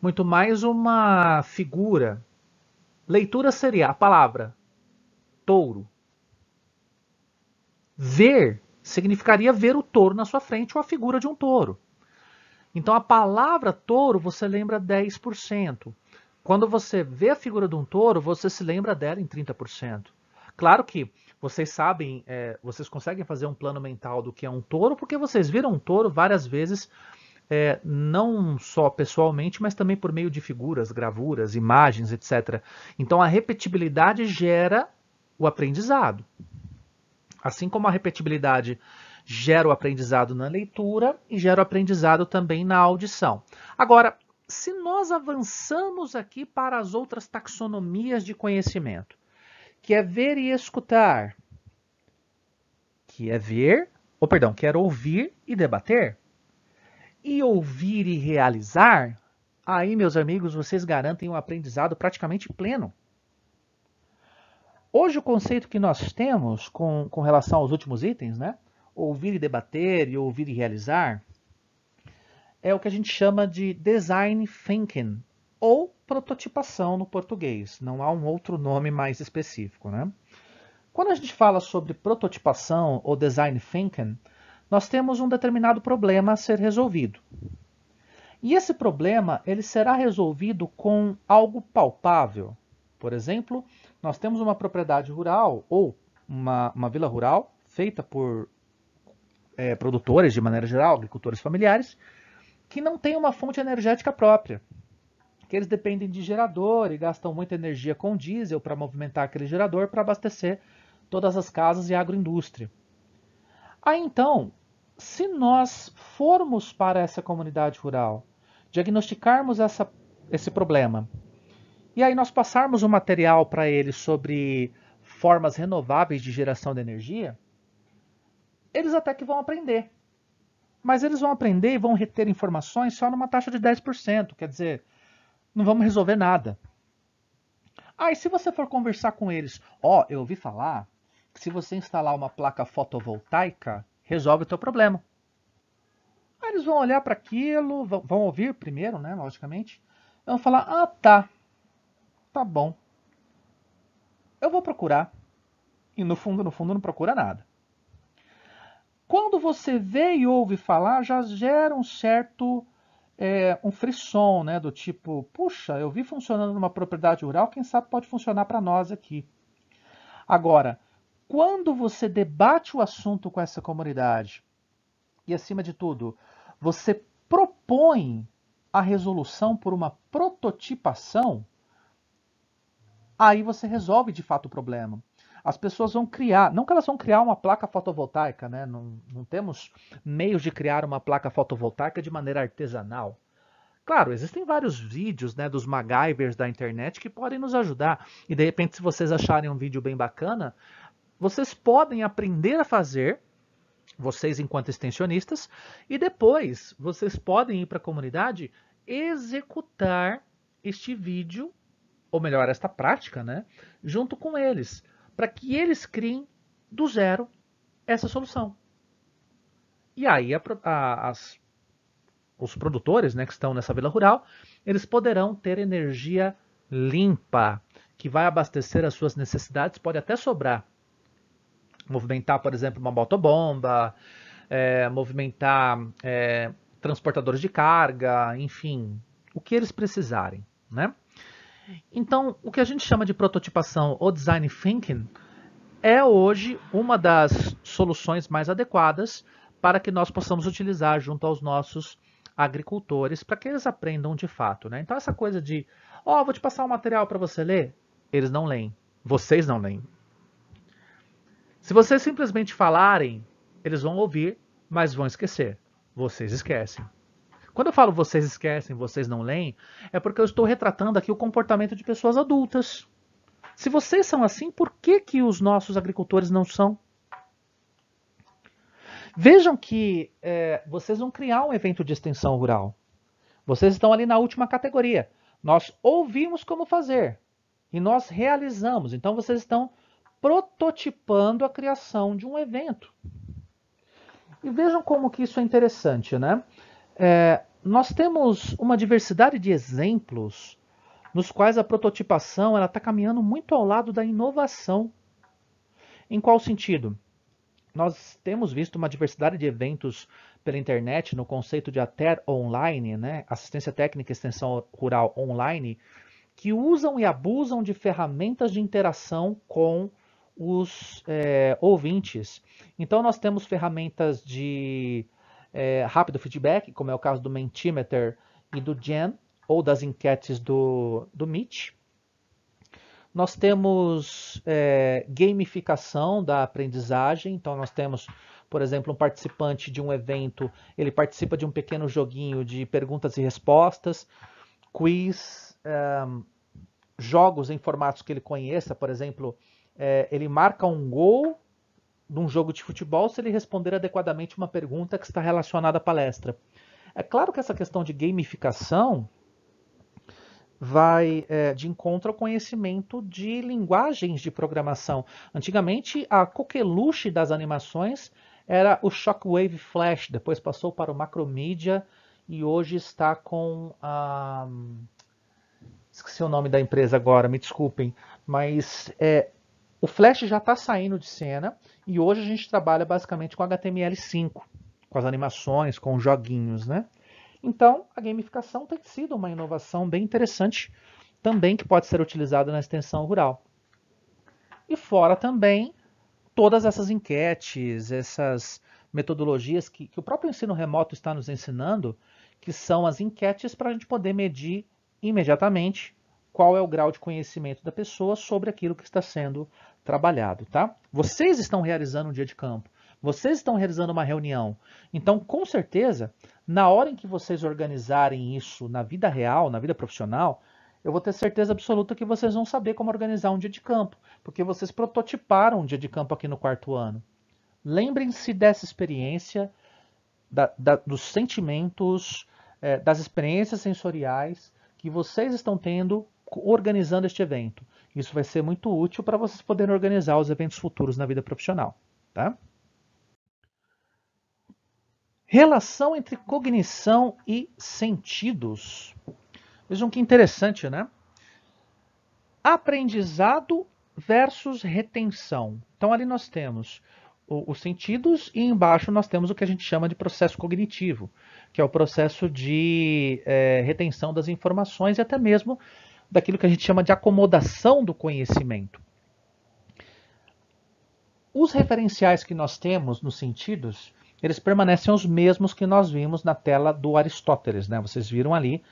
muito mais uma figura. Leitura seria a palavra touro. Ver significaria ver o touro na sua frente ou a figura de um touro. Então a palavra touro você lembra 10%. Quando você vê a figura de um touro, você se lembra dela em 30%. Claro que vocês sabem, é, vocês conseguem fazer um plano mental do que é um touro, porque vocês viram um touro várias vezes, é, não só pessoalmente, mas também por meio de figuras, gravuras, imagens, etc. Então a repetibilidade gera o aprendizado. Assim como a repetibilidade gera o aprendizado na leitura e gera o aprendizado também na audição. Agora, se nós avançamos aqui para as outras taxonomias de conhecimento, que é ver e escutar, que é ver, ou perdão, que era é ouvir e debater, e ouvir e realizar, aí, meus amigos, vocês garantem um aprendizado praticamente pleno. Hoje, o conceito que nós temos com, com relação aos últimos itens, né? ouvir e debater e ouvir e realizar, é o que a gente chama de design thinking ou prototipação no português. Não há um outro nome mais específico, né? Quando a gente fala sobre prototipação ou design thinking, nós temos um determinado problema a ser resolvido. E esse problema ele será resolvido com algo palpável. Por exemplo, nós temos uma propriedade rural ou uma, uma vila rural feita por é, produtores, de maneira geral, agricultores familiares, que não têm uma fonte energética própria. Que eles dependem de gerador e gastam muita energia com diesel para movimentar aquele gerador para abastecer todas as casas e agroindústria. Aí então, se nós formos para essa comunidade rural, diagnosticarmos essa, esse problema, e aí nós passarmos o um material para eles sobre formas renováveis de geração de energia, eles até que vão aprender. Mas eles vão aprender e vão reter informações só numa taxa de 10%, quer dizer, não vamos resolver nada. Ah, e se você for conversar com eles, ó, oh, eu ouvi falar que se você instalar uma placa fotovoltaica, resolve o teu problema. Aí eles vão olhar para aquilo, vão ouvir primeiro, né, logicamente, e vão falar, ah, tá, tá bom, eu vou procurar. E no fundo, no fundo, não procura nada. Quando você vê e ouve falar, já gera um certo é, um frisson, né? Do tipo, puxa, eu vi funcionando numa propriedade rural, quem sabe pode funcionar para nós aqui. Agora, quando você debate o assunto com essa comunidade, e acima de tudo, você propõe a resolução por uma prototipação, aí você resolve de fato o problema as pessoas vão criar, não que elas vão criar uma placa fotovoltaica, né? Não, não temos meios de criar uma placa fotovoltaica de maneira artesanal. Claro, existem vários vídeos né, dos MacGyvers da internet que podem nos ajudar. E de repente, se vocês acharem um vídeo bem bacana, vocês podem aprender a fazer, vocês enquanto extensionistas, e depois vocês podem ir para a comunidade executar este vídeo, ou melhor, esta prática, né, junto com eles para que eles criem do zero essa solução. E aí a, a, as, os produtores né, que estão nessa vila rural, eles poderão ter energia limpa, que vai abastecer as suas necessidades, pode até sobrar. Movimentar, por exemplo, uma motobomba, é, movimentar é, transportadores de carga, enfim, o que eles precisarem, né? Então, o que a gente chama de prototipação ou design thinking é hoje uma das soluções mais adequadas para que nós possamos utilizar junto aos nossos agricultores para que eles aprendam de fato. Né? Então, essa coisa de, ó, oh, vou te passar um material para você ler, eles não leem, vocês não leem. Se vocês simplesmente falarem, eles vão ouvir, mas vão esquecer. Vocês esquecem. Quando eu falo vocês esquecem, vocês não leem, é porque eu estou retratando aqui o comportamento de pessoas adultas. Se vocês são assim, por que, que os nossos agricultores não são? Vejam que é, vocês vão criar um evento de extensão rural. Vocês estão ali na última categoria. Nós ouvimos como fazer e nós realizamos. Então vocês estão prototipando a criação de um evento. E vejam como que isso é interessante, né? É, nós temos uma diversidade de exemplos nos quais a prototipação ela está caminhando muito ao lado da inovação. Em qual sentido? Nós temos visto uma diversidade de eventos pela internet no conceito de ATER online, né? assistência técnica e extensão rural online, que usam e abusam de ferramentas de interação com os é, ouvintes. Então nós temos ferramentas de é, rápido feedback, como é o caso do Mentimeter e do Jen, ou das enquetes do, do Meet. Nós temos é, gamificação da aprendizagem, então nós temos, por exemplo, um participante de um evento, ele participa de um pequeno joguinho de perguntas e respostas, quiz, é, jogos em formatos que ele conheça, por exemplo, é, ele marca um gol num jogo de futebol se ele responder adequadamente uma pergunta que está relacionada à palestra. É claro que essa questão de gamificação vai é, de encontro ao conhecimento de linguagens de programação. Antigamente, a coqueluche das animações era o Shockwave Flash, depois passou para o Macromedia e hoje está com a... Hum, esqueci o nome da empresa agora, me desculpem. Mas é, o Flash já está saindo de cena e hoje a gente trabalha basicamente com HTML5, com as animações, com os joguinhos, né? Então, a gamificação tem sido uma inovação bem interessante também que pode ser utilizada na extensão rural. E fora também todas essas enquetes, essas metodologias que, que o próprio ensino remoto está nos ensinando, que são as enquetes para a gente poder medir imediatamente qual é o grau de conhecimento da pessoa sobre aquilo que está sendo trabalhado, tá? Vocês estão realizando um dia de campo, vocês estão realizando uma reunião. Então, com certeza, na hora em que vocês organizarem isso na vida real, na vida profissional, eu vou ter certeza absoluta que vocês vão saber como organizar um dia de campo, porque vocês prototiparam um dia de campo aqui no quarto ano. Lembrem-se dessa experiência, da, da, dos sentimentos, é, das experiências sensoriais que vocês estão tendo organizando este evento. Isso vai ser muito útil para vocês poderem organizar os eventos futuros na vida profissional. Tá? Relação entre cognição e sentidos. Vejam que interessante, né? Aprendizado versus retenção. Então, ali nós temos os sentidos e embaixo nós temos o que a gente chama de processo cognitivo, que é o processo de é, retenção das informações e até mesmo daquilo que a gente chama de acomodação do conhecimento. Os referenciais que nós temos nos sentidos, eles permanecem os mesmos que nós vimos na tela do Aristóteles. Né? Vocês viram ali,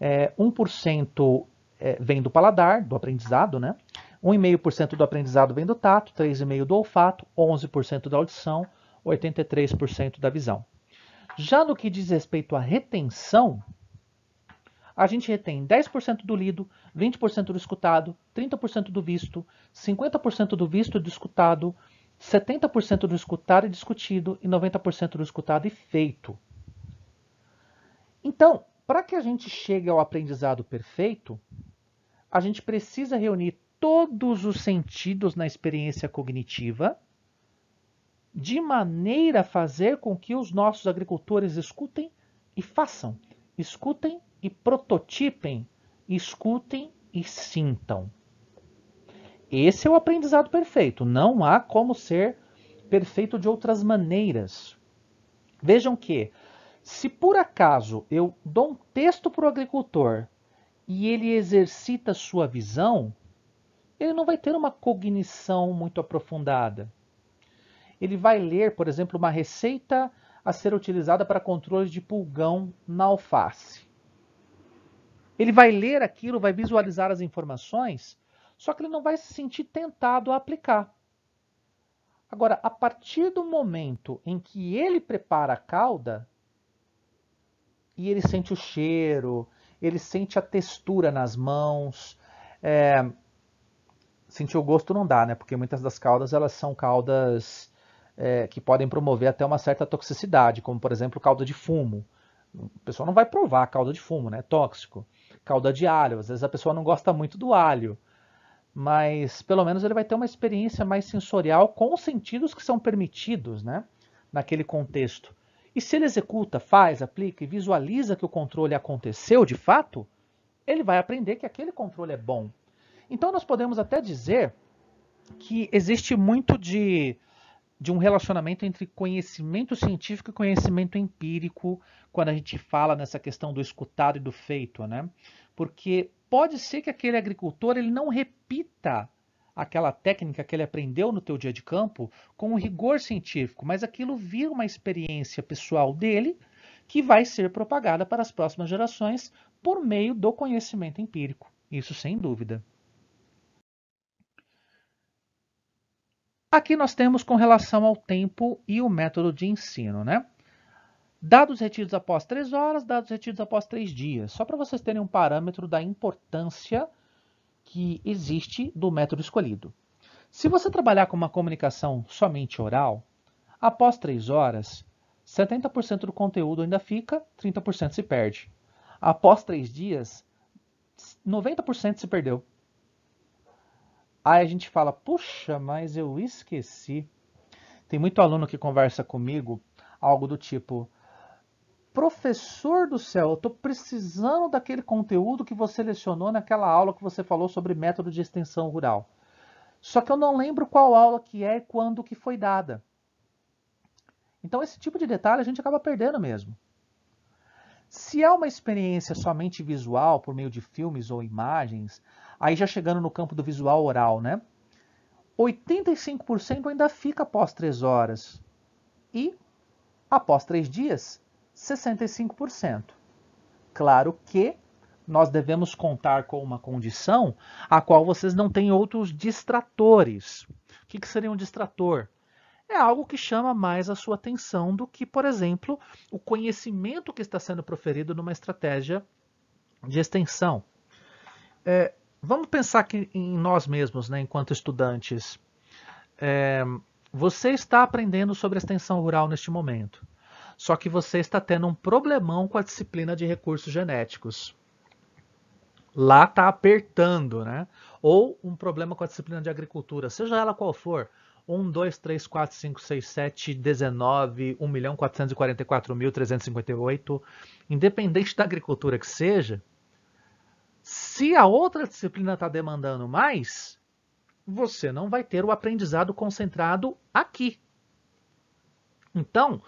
é, 1% é, vem do paladar, do aprendizado, né? 1,5% do aprendizado vem do tato, 3,5% do olfato, 11% da audição, 83% da visão. Já no que diz respeito à retenção, a gente retém 10% do lido, 20% do escutado, 30% do visto, 50% do visto do escutado, 70% do escutado e discutido e 90% do escutado e feito. Então, para que a gente chegue ao aprendizado perfeito, a gente precisa reunir todos os sentidos na experiência cognitiva, de maneira a fazer com que os nossos agricultores escutem e façam. Escutem e prototipem, escutem e sintam. Esse é o aprendizado perfeito. Não há como ser perfeito de outras maneiras. Vejam que, se por acaso eu dou um texto para o agricultor e ele exercita sua visão, ele não vai ter uma cognição muito aprofundada. Ele vai ler, por exemplo, uma receita a ser utilizada para controle de pulgão na alface. Ele vai ler aquilo, vai visualizar as informações, só que ele não vai se sentir tentado a aplicar. Agora, a partir do momento em que ele prepara a cauda e ele sente o cheiro, ele sente a textura nas mãos, é... sentir o gosto não dá, né? Porque muitas das caudas elas são caudas é, que podem promover até uma certa toxicidade, como por exemplo cauda de fumo. O pessoal não vai provar a cauda de fumo, né? É tóxico calda de alho. Às vezes a pessoa não gosta muito do alho, mas pelo menos ele vai ter uma experiência mais sensorial com os sentidos que são permitidos né, naquele contexto. E se ele executa, faz, aplica e visualiza que o controle aconteceu de fato, ele vai aprender que aquele controle é bom. Então nós podemos até dizer que existe muito de de um relacionamento entre conhecimento científico e conhecimento empírico quando a gente fala nessa questão do escutado e do feito, né? Porque pode ser que aquele agricultor ele não repita aquela técnica que ele aprendeu no teu dia de campo com um rigor científico, mas aquilo vira uma experiência pessoal dele que vai ser propagada para as próximas gerações por meio do conhecimento empírico. Isso sem dúvida. Aqui nós temos com relação ao tempo e o método de ensino, né? Dados retidos após 3 horas, dados retidos após 3 dias. Só para vocês terem um parâmetro da importância que existe do método escolhido. Se você trabalhar com uma comunicação somente oral, após 3 horas, 70% do conteúdo ainda fica, 30% se perde. Após 3 dias, 90% se perdeu. Aí a gente fala, puxa, mas eu esqueci. Tem muito aluno que conversa comigo algo do tipo, professor do céu, eu estou precisando daquele conteúdo que você lecionou naquela aula que você falou sobre método de extensão rural. Só que eu não lembro qual aula que é e quando que foi dada. Então esse tipo de detalhe a gente acaba perdendo mesmo. Se é uma experiência somente visual, por meio de filmes ou imagens, Aí já chegando no campo do visual oral, né? 85% ainda fica após 3 horas e após 3 dias, 65%. Claro que nós devemos contar com uma condição a qual vocês não têm outros distratores. O que, que seria um distrator? É algo que chama mais a sua atenção do que, por exemplo, o conhecimento que está sendo proferido numa estratégia de extensão. É, Vamos pensar aqui em nós mesmos, né, enquanto estudantes. É, você está aprendendo sobre extensão rural neste momento, só que você está tendo um problemão com a disciplina de recursos genéticos. Lá está apertando, né? Ou um problema com a disciplina de agricultura, seja ela qual for. 1, 2, 3, 4, 5, 6, 7, 19, 1 milhão 444.358, independente da agricultura que seja, se a outra disciplina está demandando mais, você não vai ter o aprendizado concentrado aqui. Então,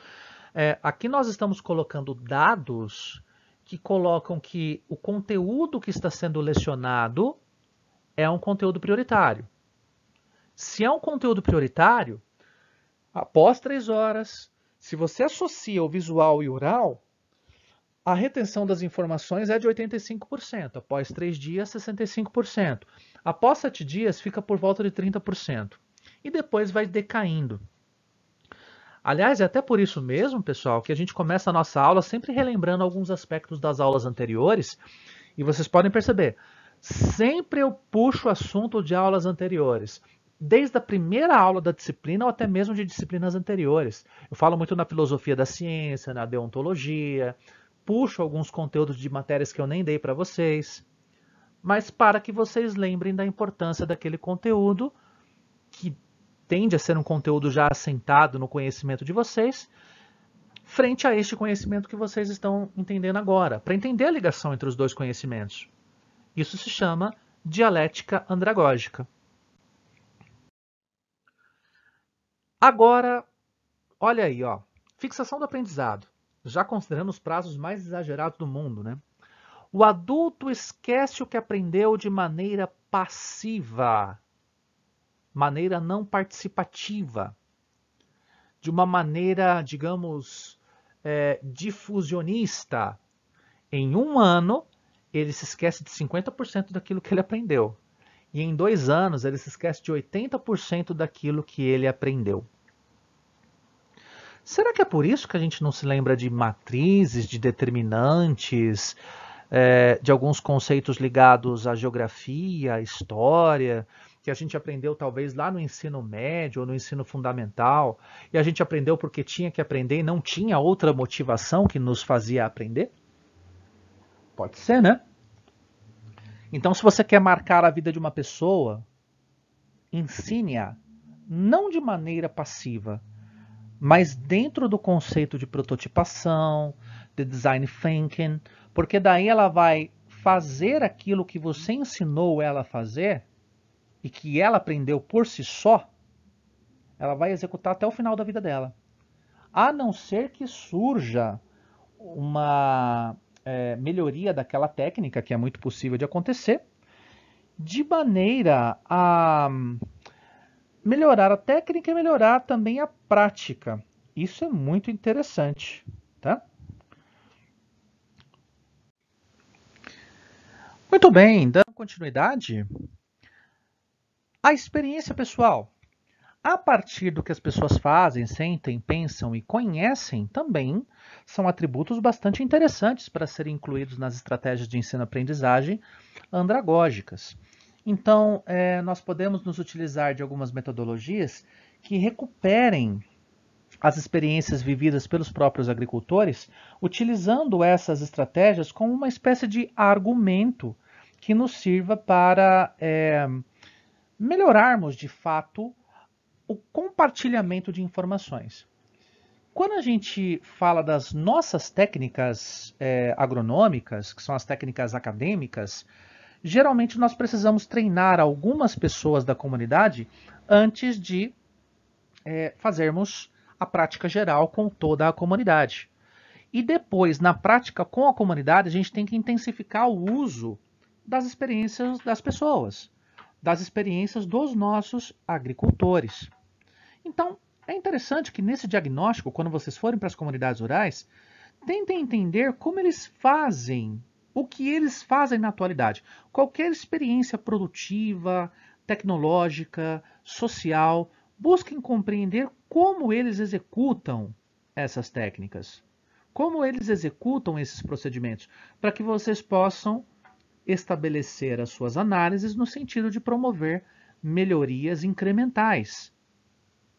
é, aqui nós estamos colocando dados que colocam que o conteúdo que está sendo lecionado é um conteúdo prioritário. Se é um conteúdo prioritário, após três horas, se você associa o visual e o oral, a retenção das informações é de 85%, após 3 dias, 65%. Após 7 dias, fica por volta de 30%. E depois vai decaindo. Aliás, é até por isso mesmo, pessoal, que a gente começa a nossa aula sempre relembrando alguns aspectos das aulas anteriores. E vocês podem perceber, sempre eu puxo o assunto de aulas anteriores desde a primeira aula da disciplina ou até mesmo de disciplinas anteriores. Eu falo muito na filosofia da ciência, na deontologia, puxo alguns conteúdos de matérias que eu nem dei para vocês, mas para que vocês lembrem da importância daquele conteúdo, que tende a ser um conteúdo já assentado no conhecimento de vocês, frente a este conhecimento que vocês estão entendendo agora, para entender a ligação entre os dois conhecimentos. Isso se chama dialética andragógica. Agora, olha aí, ó, fixação do aprendizado já considerando os prazos mais exagerados do mundo. Né? O adulto esquece o que aprendeu de maneira passiva, maneira não participativa, de uma maneira, digamos, é, difusionista. Em um ano, ele se esquece de 50% daquilo que ele aprendeu. E em dois anos, ele se esquece de 80% daquilo que ele aprendeu. Será que é por isso que a gente não se lembra de matrizes, de determinantes, é, de alguns conceitos ligados à geografia, à história, que a gente aprendeu talvez lá no ensino médio ou no ensino fundamental, e a gente aprendeu porque tinha que aprender e não tinha outra motivação que nos fazia aprender? Pode ser, né? Então, se você quer marcar a vida de uma pessoa, ensine-a não de maneira passiva, mas dentro do conceito de prototipação, de design thinking, porque daí ela vai fazer aquilo que você ensinou ela a fazer e que ela aprendeu por si só, ela vai executar até o final da vida dela. A não ser que surja uma é, melhoria daquela técnica, que é muito possível de acontecer, de maneira a melhorar a técnica e melhorar também a prática. Isso é muito interessante, tá? Muito bem, dando continuidade, a experiência pessoal. A partir do que as pessoas fazem, sentem, pensam e conhecem, também são atributos bastante interessantes para serem incluídos nas estratégias de ensino-aprendizagem andragógicas. Então, é, nós podemos nos utilizar de algumas metodologias que recuperem as experiências vividas pelos próprios agricultores, utilizando essas estratégias como uma espécie de argumento que nos sirva para é, melhorarmos de fato o compartilhamento de informações. Quando a gente fala das nossas técnicas é, agronômicas, que são as técnicas acadêmicas, geralmente nós precisamos treinar algumas pessoas da comunidade antes de é, fazermos a prática geral com toda a comunidade. E depois, na prática com a comunidade, a gente tem que intensificar o uso das experiências das pessoas, das experiências dos nossos agricultores. Então, é interessante que nesse diagnóstico, quando vocês forem para as comunidades rurais, tentem entender como eles fazem o que eles fazem na atualidade. Qualquer experiência produtiva, tecnológica, social, busquem compreender como eles executam essas técnicas, como eles executam esses procedimentos, para que vocês possam estabelecer as suas análises no sentido de promover melhorias incrementais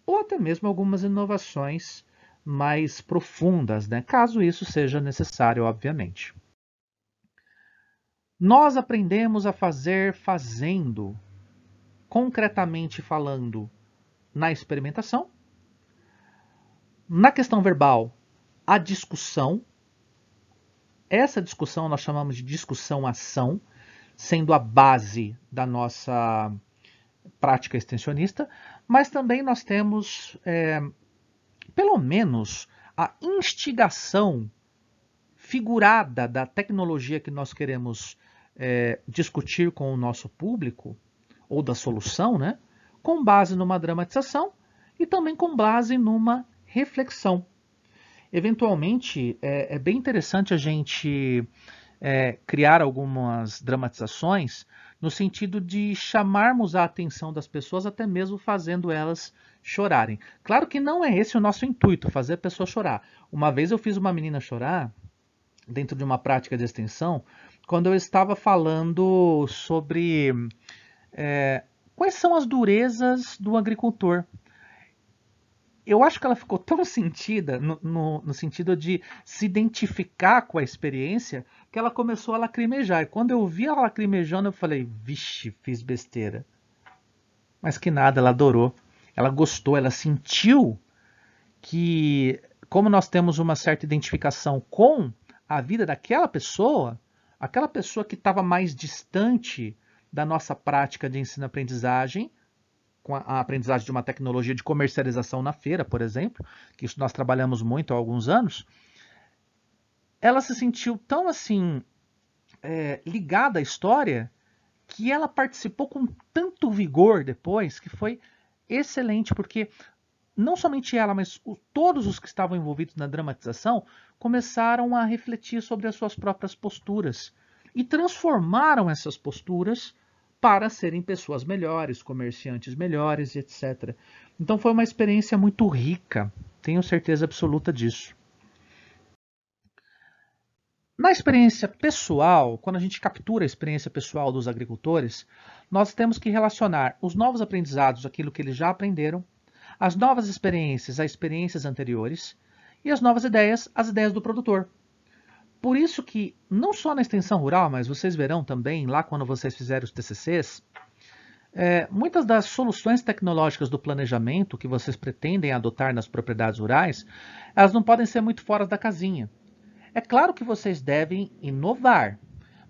ou até mesmo algumas inovações mais profundas, né? caso isso seja necessário, obviamente. Nós aprendemos a fazer fazendo, concretamente falando, na experimentação. Na questão verbal, a discussão. Essa discussão nós chamamos de discussão-ação, sendo a base da nossa prática extensionista, mas também nós temos, é, pelo menos, a instigação figurada da tecnologia que nós queremos é, discutir com o nosso público, ou da solução, né? com base numa dramatização e também com base numa reflexão. Eventualmente, é, é bem interessante a gente é, criar algumas dramatizações no sentido de chamarmos a atenção das pessoas, até mesmo fazendo elas chorarem. Claro que não é esse o nosso intuito, fazer a pessoa chorar. Uma vez eu fiz uma menina chorar dentro de uma prática de extensão quando eu estava falando sobre é, quais são as durezas do agricultor. Eu acho que ela ficou tão sentida, no, no, no sentido de se identificar com a experiência, que ela começou a lacrimejar. E quando eu vi ela lacrimejando, eu falei, vixe, fiz besteira. Mas que nada, ela adorou. Ela gostou, ela sentiu que, como nós temos uma certa identificação com a vida daquela pessoa, aquela pessoa que estava mais distante da nossa prática de ensino-aprendizagem, com a aprendizagem de uma tecnologia de comercialização na feira, por exemplo, que isso nós trabalhamos muito há alguns anos, ela se sentiu tão assim é, ligada à história que ela participou com tanto vigor depois que foi excelente, porque não somente ela, mas o, todos os que estavam envolvidos na dramatização começaram a refletir sobre as suas próprias posturas e transformaram essas posturas para serem pessoas melhores, comerciantes melhores, etc. Então foi uma experiência muito rica, tenho certeza absoluta disso. Na experiência pessoal, quando a gente captura a experiência pessoal dos agricultores, nós temos que relacionar os novos aprendizados, aquilo que eles já aprenderam, as novas experiências às experiências anteriores e as novas ideias às ideias do produtor. Por isso que, não só na extensão rural, mas vocês verão também, lá quando vocês fizerem os TCCs, é, muitas das soluções tecnológicas do planejamento que vocês pretendem adotar nas propriedades rurais, elas não podem ser muito fora da casinha. É claro que vocês devem inovar,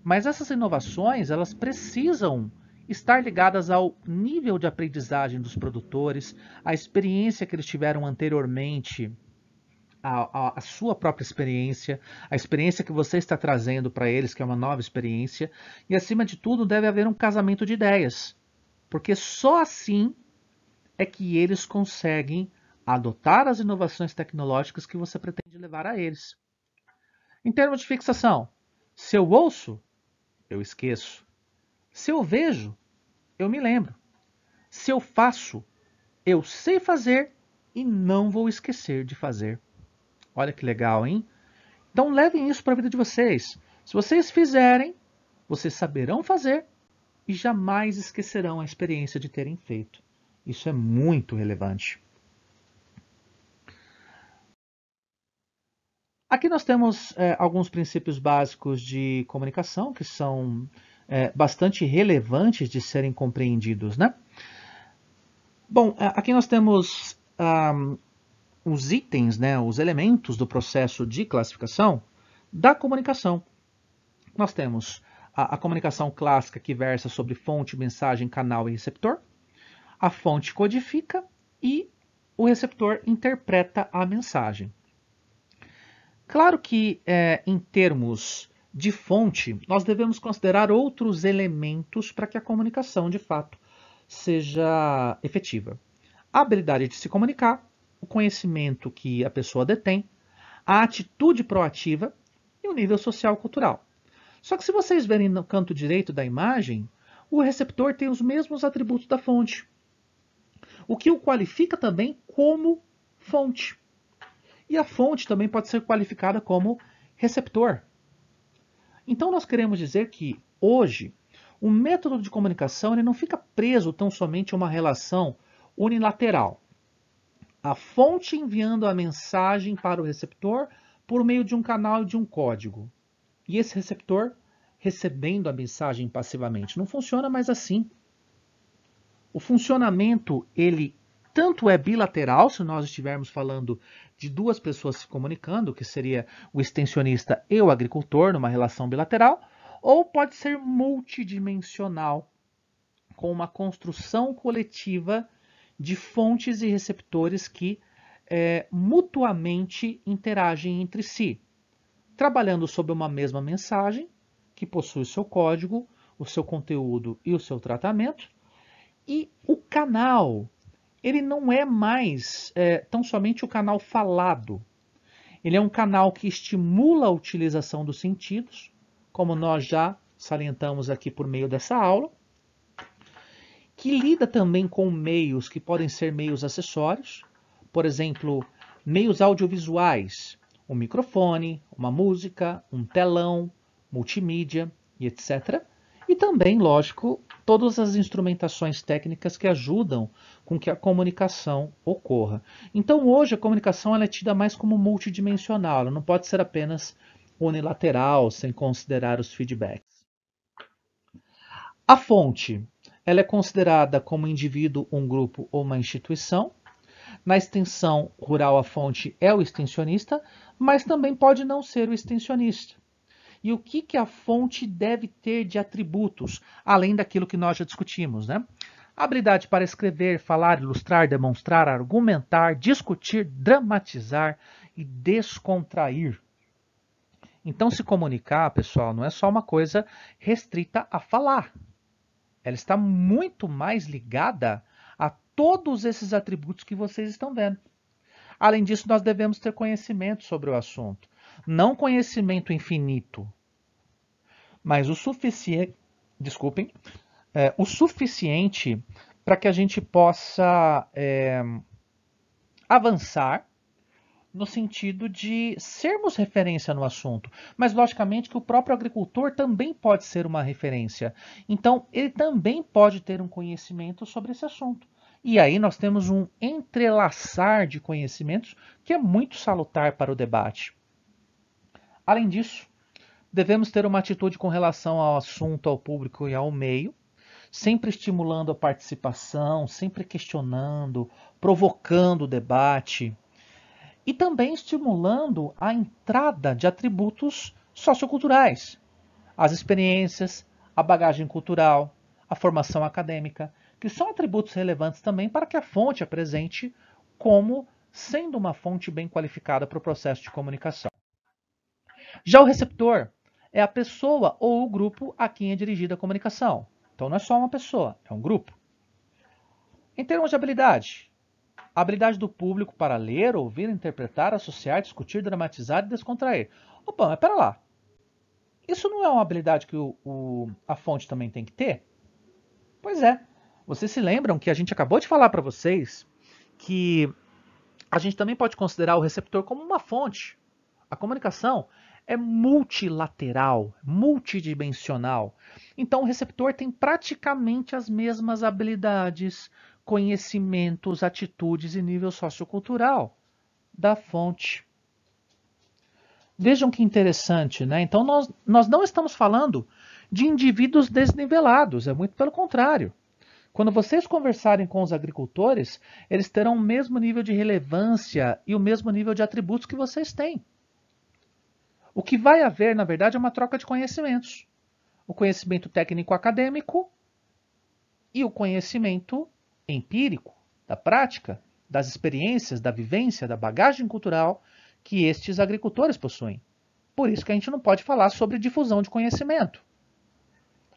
mas essas inovações elas precisam estar ligadas ao nível de aprendizagem dos produtores, à experiência que eles tiveram anteriormente a, a, sua própria experiência, a experiência que você está trazendo para eles, que é uma nova experiência, e acima de tudo deve haver um casamento de ideias, porque só assim é que eles conseguem adotar as inovações tecnológicas que você pretende levar a eles. Em termos de fixação, se eu ouço, eu esqueço. Se eu vejo, eu me lembro. Se eu faço, eu sei fazer e não vou esquecer de fazer. Olha que legal, hein? Então levem isso para a vida de vocês. Se vocês fizerem, vocês saberão fazer e jamais esquecerão a experiência de terem feito. Isso é muito relevante. Aqui nós temos é, alguns princípios básicos de comunicação que são é, bastante relevantes de serem compreendidos. Né? Bom, aqui nós temos os itens, né, os elementos do processo de classificação da comunicação. Nós temos a, a comunicação clássica que versa sobre fonte, mensagem, canal e receptor. A fonte codifica e o receptor interpreta a mensagem. Claro que, é, em termos de fonte, nós devemos considerar outros elementos para que a comunicação, de fato, seja efetiva. A habilidade de se comunicar, o conhecimento que a pessoa detém, a atitude proativa e o nível social cultural. Só que se vocês verem no canto direito da imagem, o receptor tem os mesmos atributos da fonte, o que o qualifica também como fonte. E a fonte também pode ser qualificada como receptor. Então nós queremos dizer que, hoje, o método de comunicação ele não fica preso tão somente a uma relação unilateral. A fonte enviando a mensagem para o receptor por meio de um canal e de um código. E esse receptor recebendo a mensagem passivamente. Não funciona mais assim. O funcionamento ele tanto é bilateral, se nós estivermos falando de duas pessoas se comunicando, que seria o extensionista e o agricultor, numa relação bilateral, ou pode ser multidimensional, com uma construção coletiva de fontes e receptores que é, mutuamente interagem entre si, trabalhando sobre uma mesma mensagem, que possui seu código, o seu conteúdo e o seu tratamento, e o canal ele não é mais é, tão somente o canal falado. Ele é um canal que estimula a utilização dos sentidos, como nós já salientamos aqui por meio dessa aula, que lida também com meios que podem ser meios acessórios, por exemplo, meios audiovisuais, um microfone, uma música, um telão, multimídia e etc. E também, lógico, todas as instrumentações técnicas que ajudam com que a comunicação ocorra. Então hoje a comunicação é tida mais como multidimensional, ela não pode ser apenas unilateral, sem considerar os feedbacks. A fonte, ela é considerada como indivíduo, um grupo ou uma instituição. Na extensão rural, a fonte é o extensionista, mas também pode não ser o extensionista e o que, que a fonte deve ter de atributos, além daquilo que nós já discutimos. Né? Habilidade para escrever, falar, ilustrar, demonstrar, argumentar, discutir, dramatizar e descontrair. Então, se comunicar, pessoal, não é só uma coisa restrita a falar. Ela está muito mais ligada a todos esses atributos que vocês estão vendo. Além disso, nós devemos ter conhecimento sobre o assunto não conhecimento infinito, mas o suficiente, desculpem, é, o suficiente para que a gente possa é, avançar no sentido de sermos referência no assunto, mas logicamente que o próprio agricultor também pode ser uma referência. Então, ele também pode ter um conhecimento sobre esse assunto. E aí nós temos um entrelaçar de conhecimentos que é muito salutar para o debate. Além disso, devemos ter uma atitude com relação ao assunto, ao público e ao meio, sempre estimulando a participação, sempre questionando, provocando o debate e também estimulando a entrada de atributos socioculturais, as experiências, a bagagem cultural, a formação acadêmica, que são atributos relevantes também para que a fonte apresente como sendo uma fonte bem qualificada para o processo de comunicação. Já o receptor é a pessoa ou o grupo a quem é dirigida a comunicação. Então não é só uma pessoa, é um grupo. Em termos de habilidade, a habilidade do público para ler, ouvir, interpretar, associar, discutir, dramatizar e descontrair. Opa, mas pera lá. Isso não é uma habilidade que o, o, a fonte também tem que ter? Pois é. Vocês se lembram que a gente acabou de falar para vocês que a gente também pode considerar o receptor como uma fonte. A comunicação é multilateral, multidimensional. Então o receptor tem praticamente as mesmas habilidades, conhecimentos, atitudes e nível sociocultural da fonte. Vejam que interessante, né? Então nós, nós não estamos falando de indivíduos desnivelados, é muito pelo contrário. Quando vocês conversarem com os agricultores, eles terão o mesmo nível de relevância e o mesmo nível de atributos que vocês têm. O que vai haver, na verdade, é uma troca de conhecimentos. O conhecimento técnico-acadêmico e o conhecimento empírico, da prática, das experiências, da vivência, da bagagem cultural que estes agricultores possuem. Por isso que a gente não pode falar sobre difusão de conhecimento.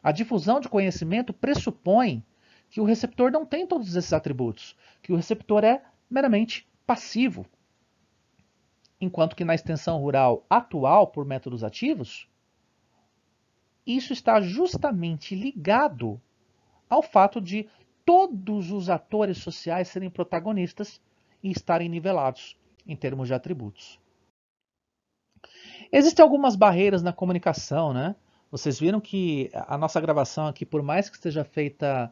A difusão de conhecimento pressupõe que o receptor não tem todos esses atributos, que o receptor é meramente passivo, enquanto que na extensão rural atual por métodos ativos, isso está justamente ligado ao fato de todos os atores sociais serem protagonistas e estarem nivelados em termos de atributos. Existem algumas barreiras na comunicação, né? Vocês viram que a nossa gravação aqui, por mais que esteja feita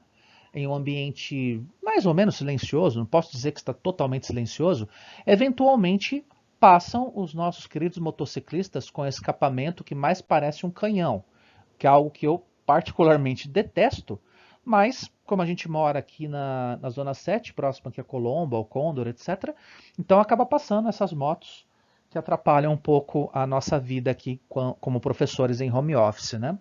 em um ambiente mais ou menos silencioso, não posso dizer que está totalmente silencioso, eventualmente passam os nossos queridos motociclistas com escapamento que mais parece um canhão, que é algo que eu particularmente detesto, mas como a gente mora aqui na, na Zona 7, próximo aqui a Colombo, ao Condor, etc., então acaba passando essas motos que atrapalham um pouco a nossa vida aqui como professores em home office, né?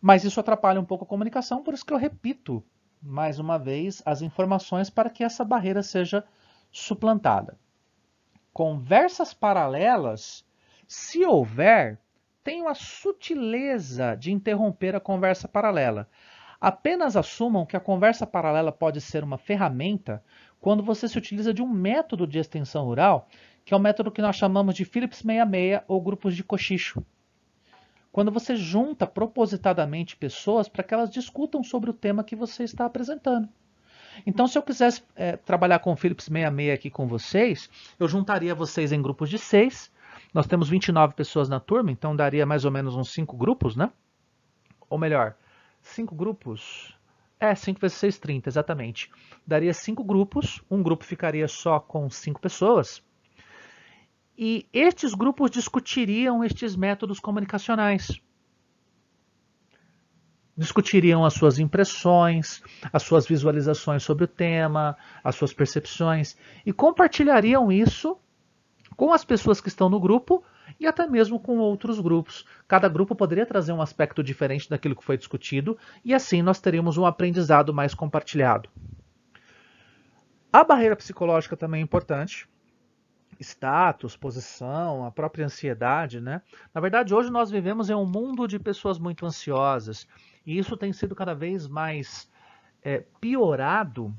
Mas isso atrapalha um pouco a comunicação, por isso que eu repito mais uma vez as informações para que essa barreira seja suplantada conversas paralelas, se houver, tenham a sutileza de interromper a conversa paralela. Apenas assumam que a conversa paralela pode ser uma ferramenta quando você se utiliza de um método de extensão rural, que é o um método que nós chamamos de Phillips 66 ou grupos de cochicho. Quando você junta propositadamente pessoas para que elas discutam sobre o tema que você está apresentando. Então, se eu quisesse é, trabalhar com o Philips 66 aqui com vocês, eu juntaria vocês em grupos de seis. Nós temos 29 pessoas na turma, então daria mais ou menos uns cinco grupos, né? Ou melhor, cinco grupos... É, 5 vezes 6, 30, exatamente. Daria cinco grupos, um grupo ficaria só com cinco pessoas, e estes grupos discutiriam estes métodos comunicacionais discutiriam as suas impressões, as suas visualizações sobre o tema, as suas percepções e compartilhariam isso com as pessoas que estão no grupo e até mesmo com outros grupos. Cada grupo poderia trazer um aspecto diferente daquilo que foi discutido e assim nós teríamos um aprendizado mais compartilhado. A barreira psicológica também é importante. Status, posição, a própria ansiedade, né? Na verdade, hoje nós vivemos em um mundo de pessoas muito ansiosas e isso tem sido cada vez mais é, piorado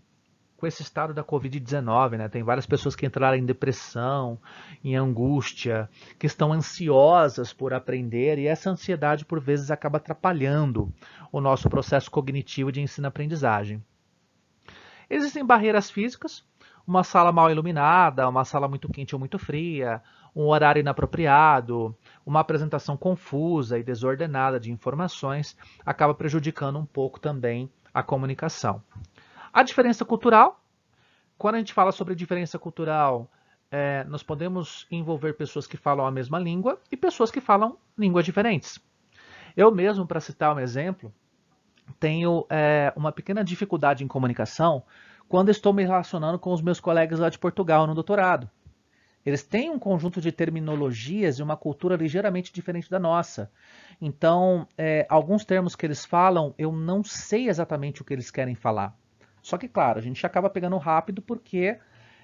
com esse estado da Covid-19, né? Tem várias pessoas que entraram em depressão, em angústia, que estão ansiosas por aprender e essa ansiedade por vezes acaba atrapalhando o nosso processo cognitivo de ensino-aprendizagem. Existem barreiras físicas, uma sala mal iluminada, uma sala muito quente ou muito fria, um horário inapropriado, uma apresentação confusa e desordenada de informações acaba prejudicando um pouco também a comunicação. A diferença cultural, quando a gente fala sobre diferença cultural, é, nós podemos envolver pessoas que falam a mesma língua e pessoas que falam línguas diferentes. Eu mesmo, para citar um exemplo, tenho é, uma pequena dificuldade em comunicação quando estou me relacionando com os meus colegas lá de Portugal no doutorado. Eles têm um conjunto de terminologias e uma cultura ligeiramente diferente da nossa. Então, é, alguns termos que eles falam, eu não sei exatamente o que eles querem falar. Só que, claro, a gente acaba pegando rápido porque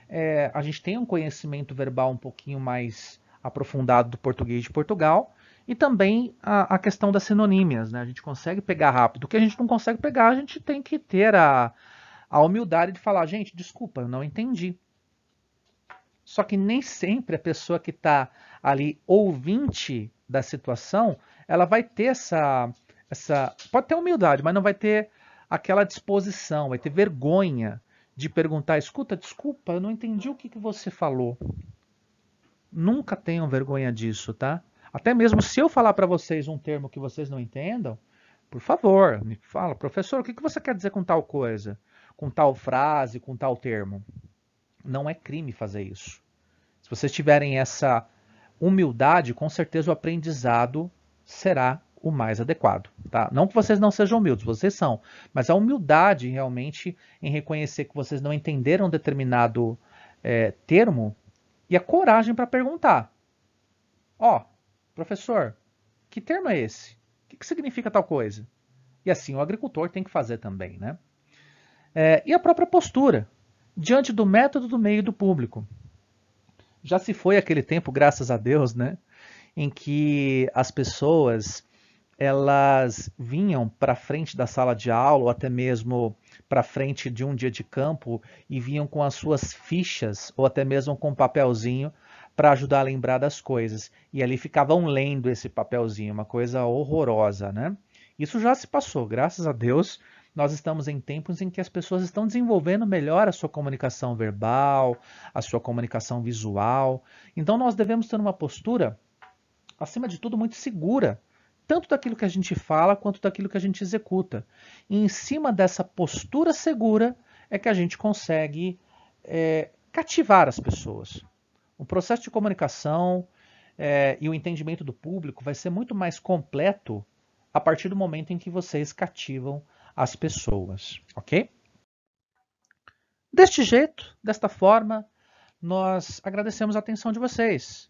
é, a gente tem um conhecimento verbal um pouquinho mais aprofundado do português de Portugal e também a, a questão das sinonímias. Né? A gente consegue pegar rápido. O que a gente não consegue pegar, a gente tem que ter a, a humildade de falar: gente, desculpa, eu não entendi. Só que nem sempre a pessoa que está ali ouvinte da situação, ela vai ter essa, essa. Pode ter humildade, mas não vai ter aquela disposição, vai ter vergonha de perguntar: escuta, desculpa, eu não entendi o que, que você falou. Nunca tenham vergonha disso, tá? Até mesmo se eu falar para vocês um termo que vocês não entendam, por favor, me fala, professor, o que, que você quer dizer com tal coisa? Com tal frase, com tal termo? não é crime fazer isso. Se vocês tiverem essa humildade, com certeza o aprendizado será o mais adequado. Tá? Não que vocês não sejam humildes, vocês são, mas a humildade realmente em reconhecer que vocês não entenderam determinado é, termo e a coragem para perguntar. Ó, oh, professor, que termo é esse? O que, que, significa tal coisa? E assim o agricultor tem que fazer também, né? É, e a própria postura diante do método do meio do público. Já se foi aquele tempo, graças a Deus, né, em que as pessoas elas vinham para frente da sala de aula ou até mesmo para frente de um dia de campo e vinham com as suas fichas ou até mesmo com um papelzinho para ajudar a lembrar das coisas. E ali ficavam lendo esse papelzinho, uma coisa horrorosa, né? Isso já se passou, graças a Deus nós estamos em tempos em que as pessoas estão desenvolvendo melhor a sua comunicação verbal, a sua comunicação visual. Então nós devemos ter uma postura, acima de tudo, muito segura, tanto daquilo que a gente fala quanto daquilo que a gente executa. E em cima dessa postura segura é que a gente consegue é, cativar as pessoas. O processo de comunicação é, e o entendimento do público vai ser muito mais completo a partir do momento em que vocês cativam as pessoas, ok? Deste jeito, desta forma, nós agradecemos a atenção de vocês.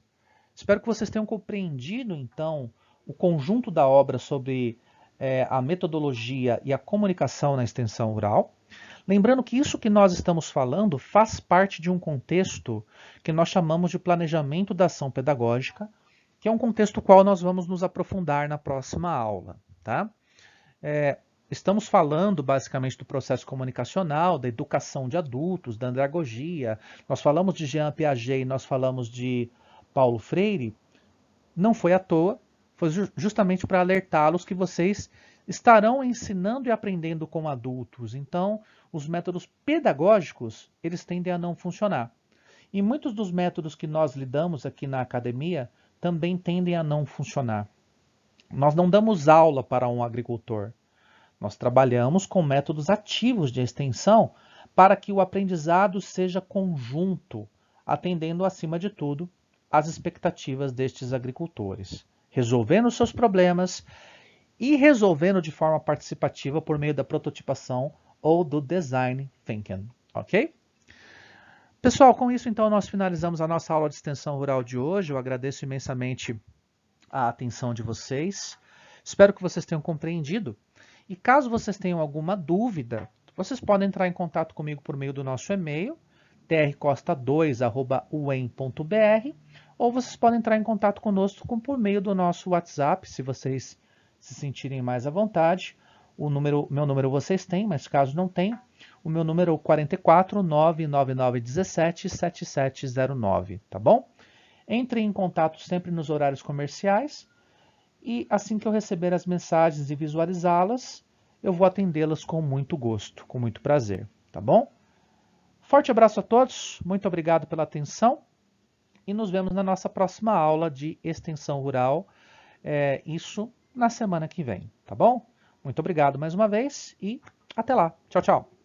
Espero que vocês tenham compreendido, então, o conjunto da obra sobre é, a metodologia e a comunicação na extensão rural. Lembrando que isso que nós estamos falando faz parte de um contexto que nós chamamos de planejamento da ação pedagógica, que é um contexto qual nós vamos nos aprofundar na próxima aula. Tá? É, Estamos falando basicamente do processo comunicacional, da educação de adultos, da andragogia. Nós falamos de Jean Piaget e nós falamos de Paulo Freire. Não foi à toa, foi justamente para alertá-los que vocês estarão ensinando e aprendendo com adultos. Então, os métodos pedagógicos, eles tendem a não funcionar. E muitos dos métodos que nós lidamos aqui na academia também tendem a não funcionar. Nós não damos aula para um agricultor. Nós trabalhamos com métodos ativos de extensão para que o aprendizado seja conjunto, atendendo acima de tudo às expectativas destes agricultores, resolvendo seus problemas e resolvendo de forma participativa por meio da prototipação ou do design thinking, ok? Pessoal, com isso então nós finalizamos a nossa aula de extensão rural de hoje. Eu agradeço imensamente a atenção de vocês. Espero que vocês tenham compreendido e caso vocês tenham alguma dúvida, vocês podem entrar em contato comigo por meio do nosso e-mail, trcosta2.uen.br, ou vocês podem entrar em contato conosco por meio do nosso WhatsApp, se vocês se sentirem mais à vontade. O número, meu número vocês têm, mas caso não tenham, o meu número é o 44 99917 7709, tá bom? Entrem em contato sempre nos horários comerciais e assim que eu receber as mensagens e visualizá-las, eu vou atendê-las com muito gosto, com muito prazer, tá bom? Forte abraço a todos, muito obrigado pela atenção e nos vemos na nossa próxima aula de extensão rural, é, isso na semana que vem, tá bom? Muito obrigado mais uma vez e até lá. Tchau, tchau.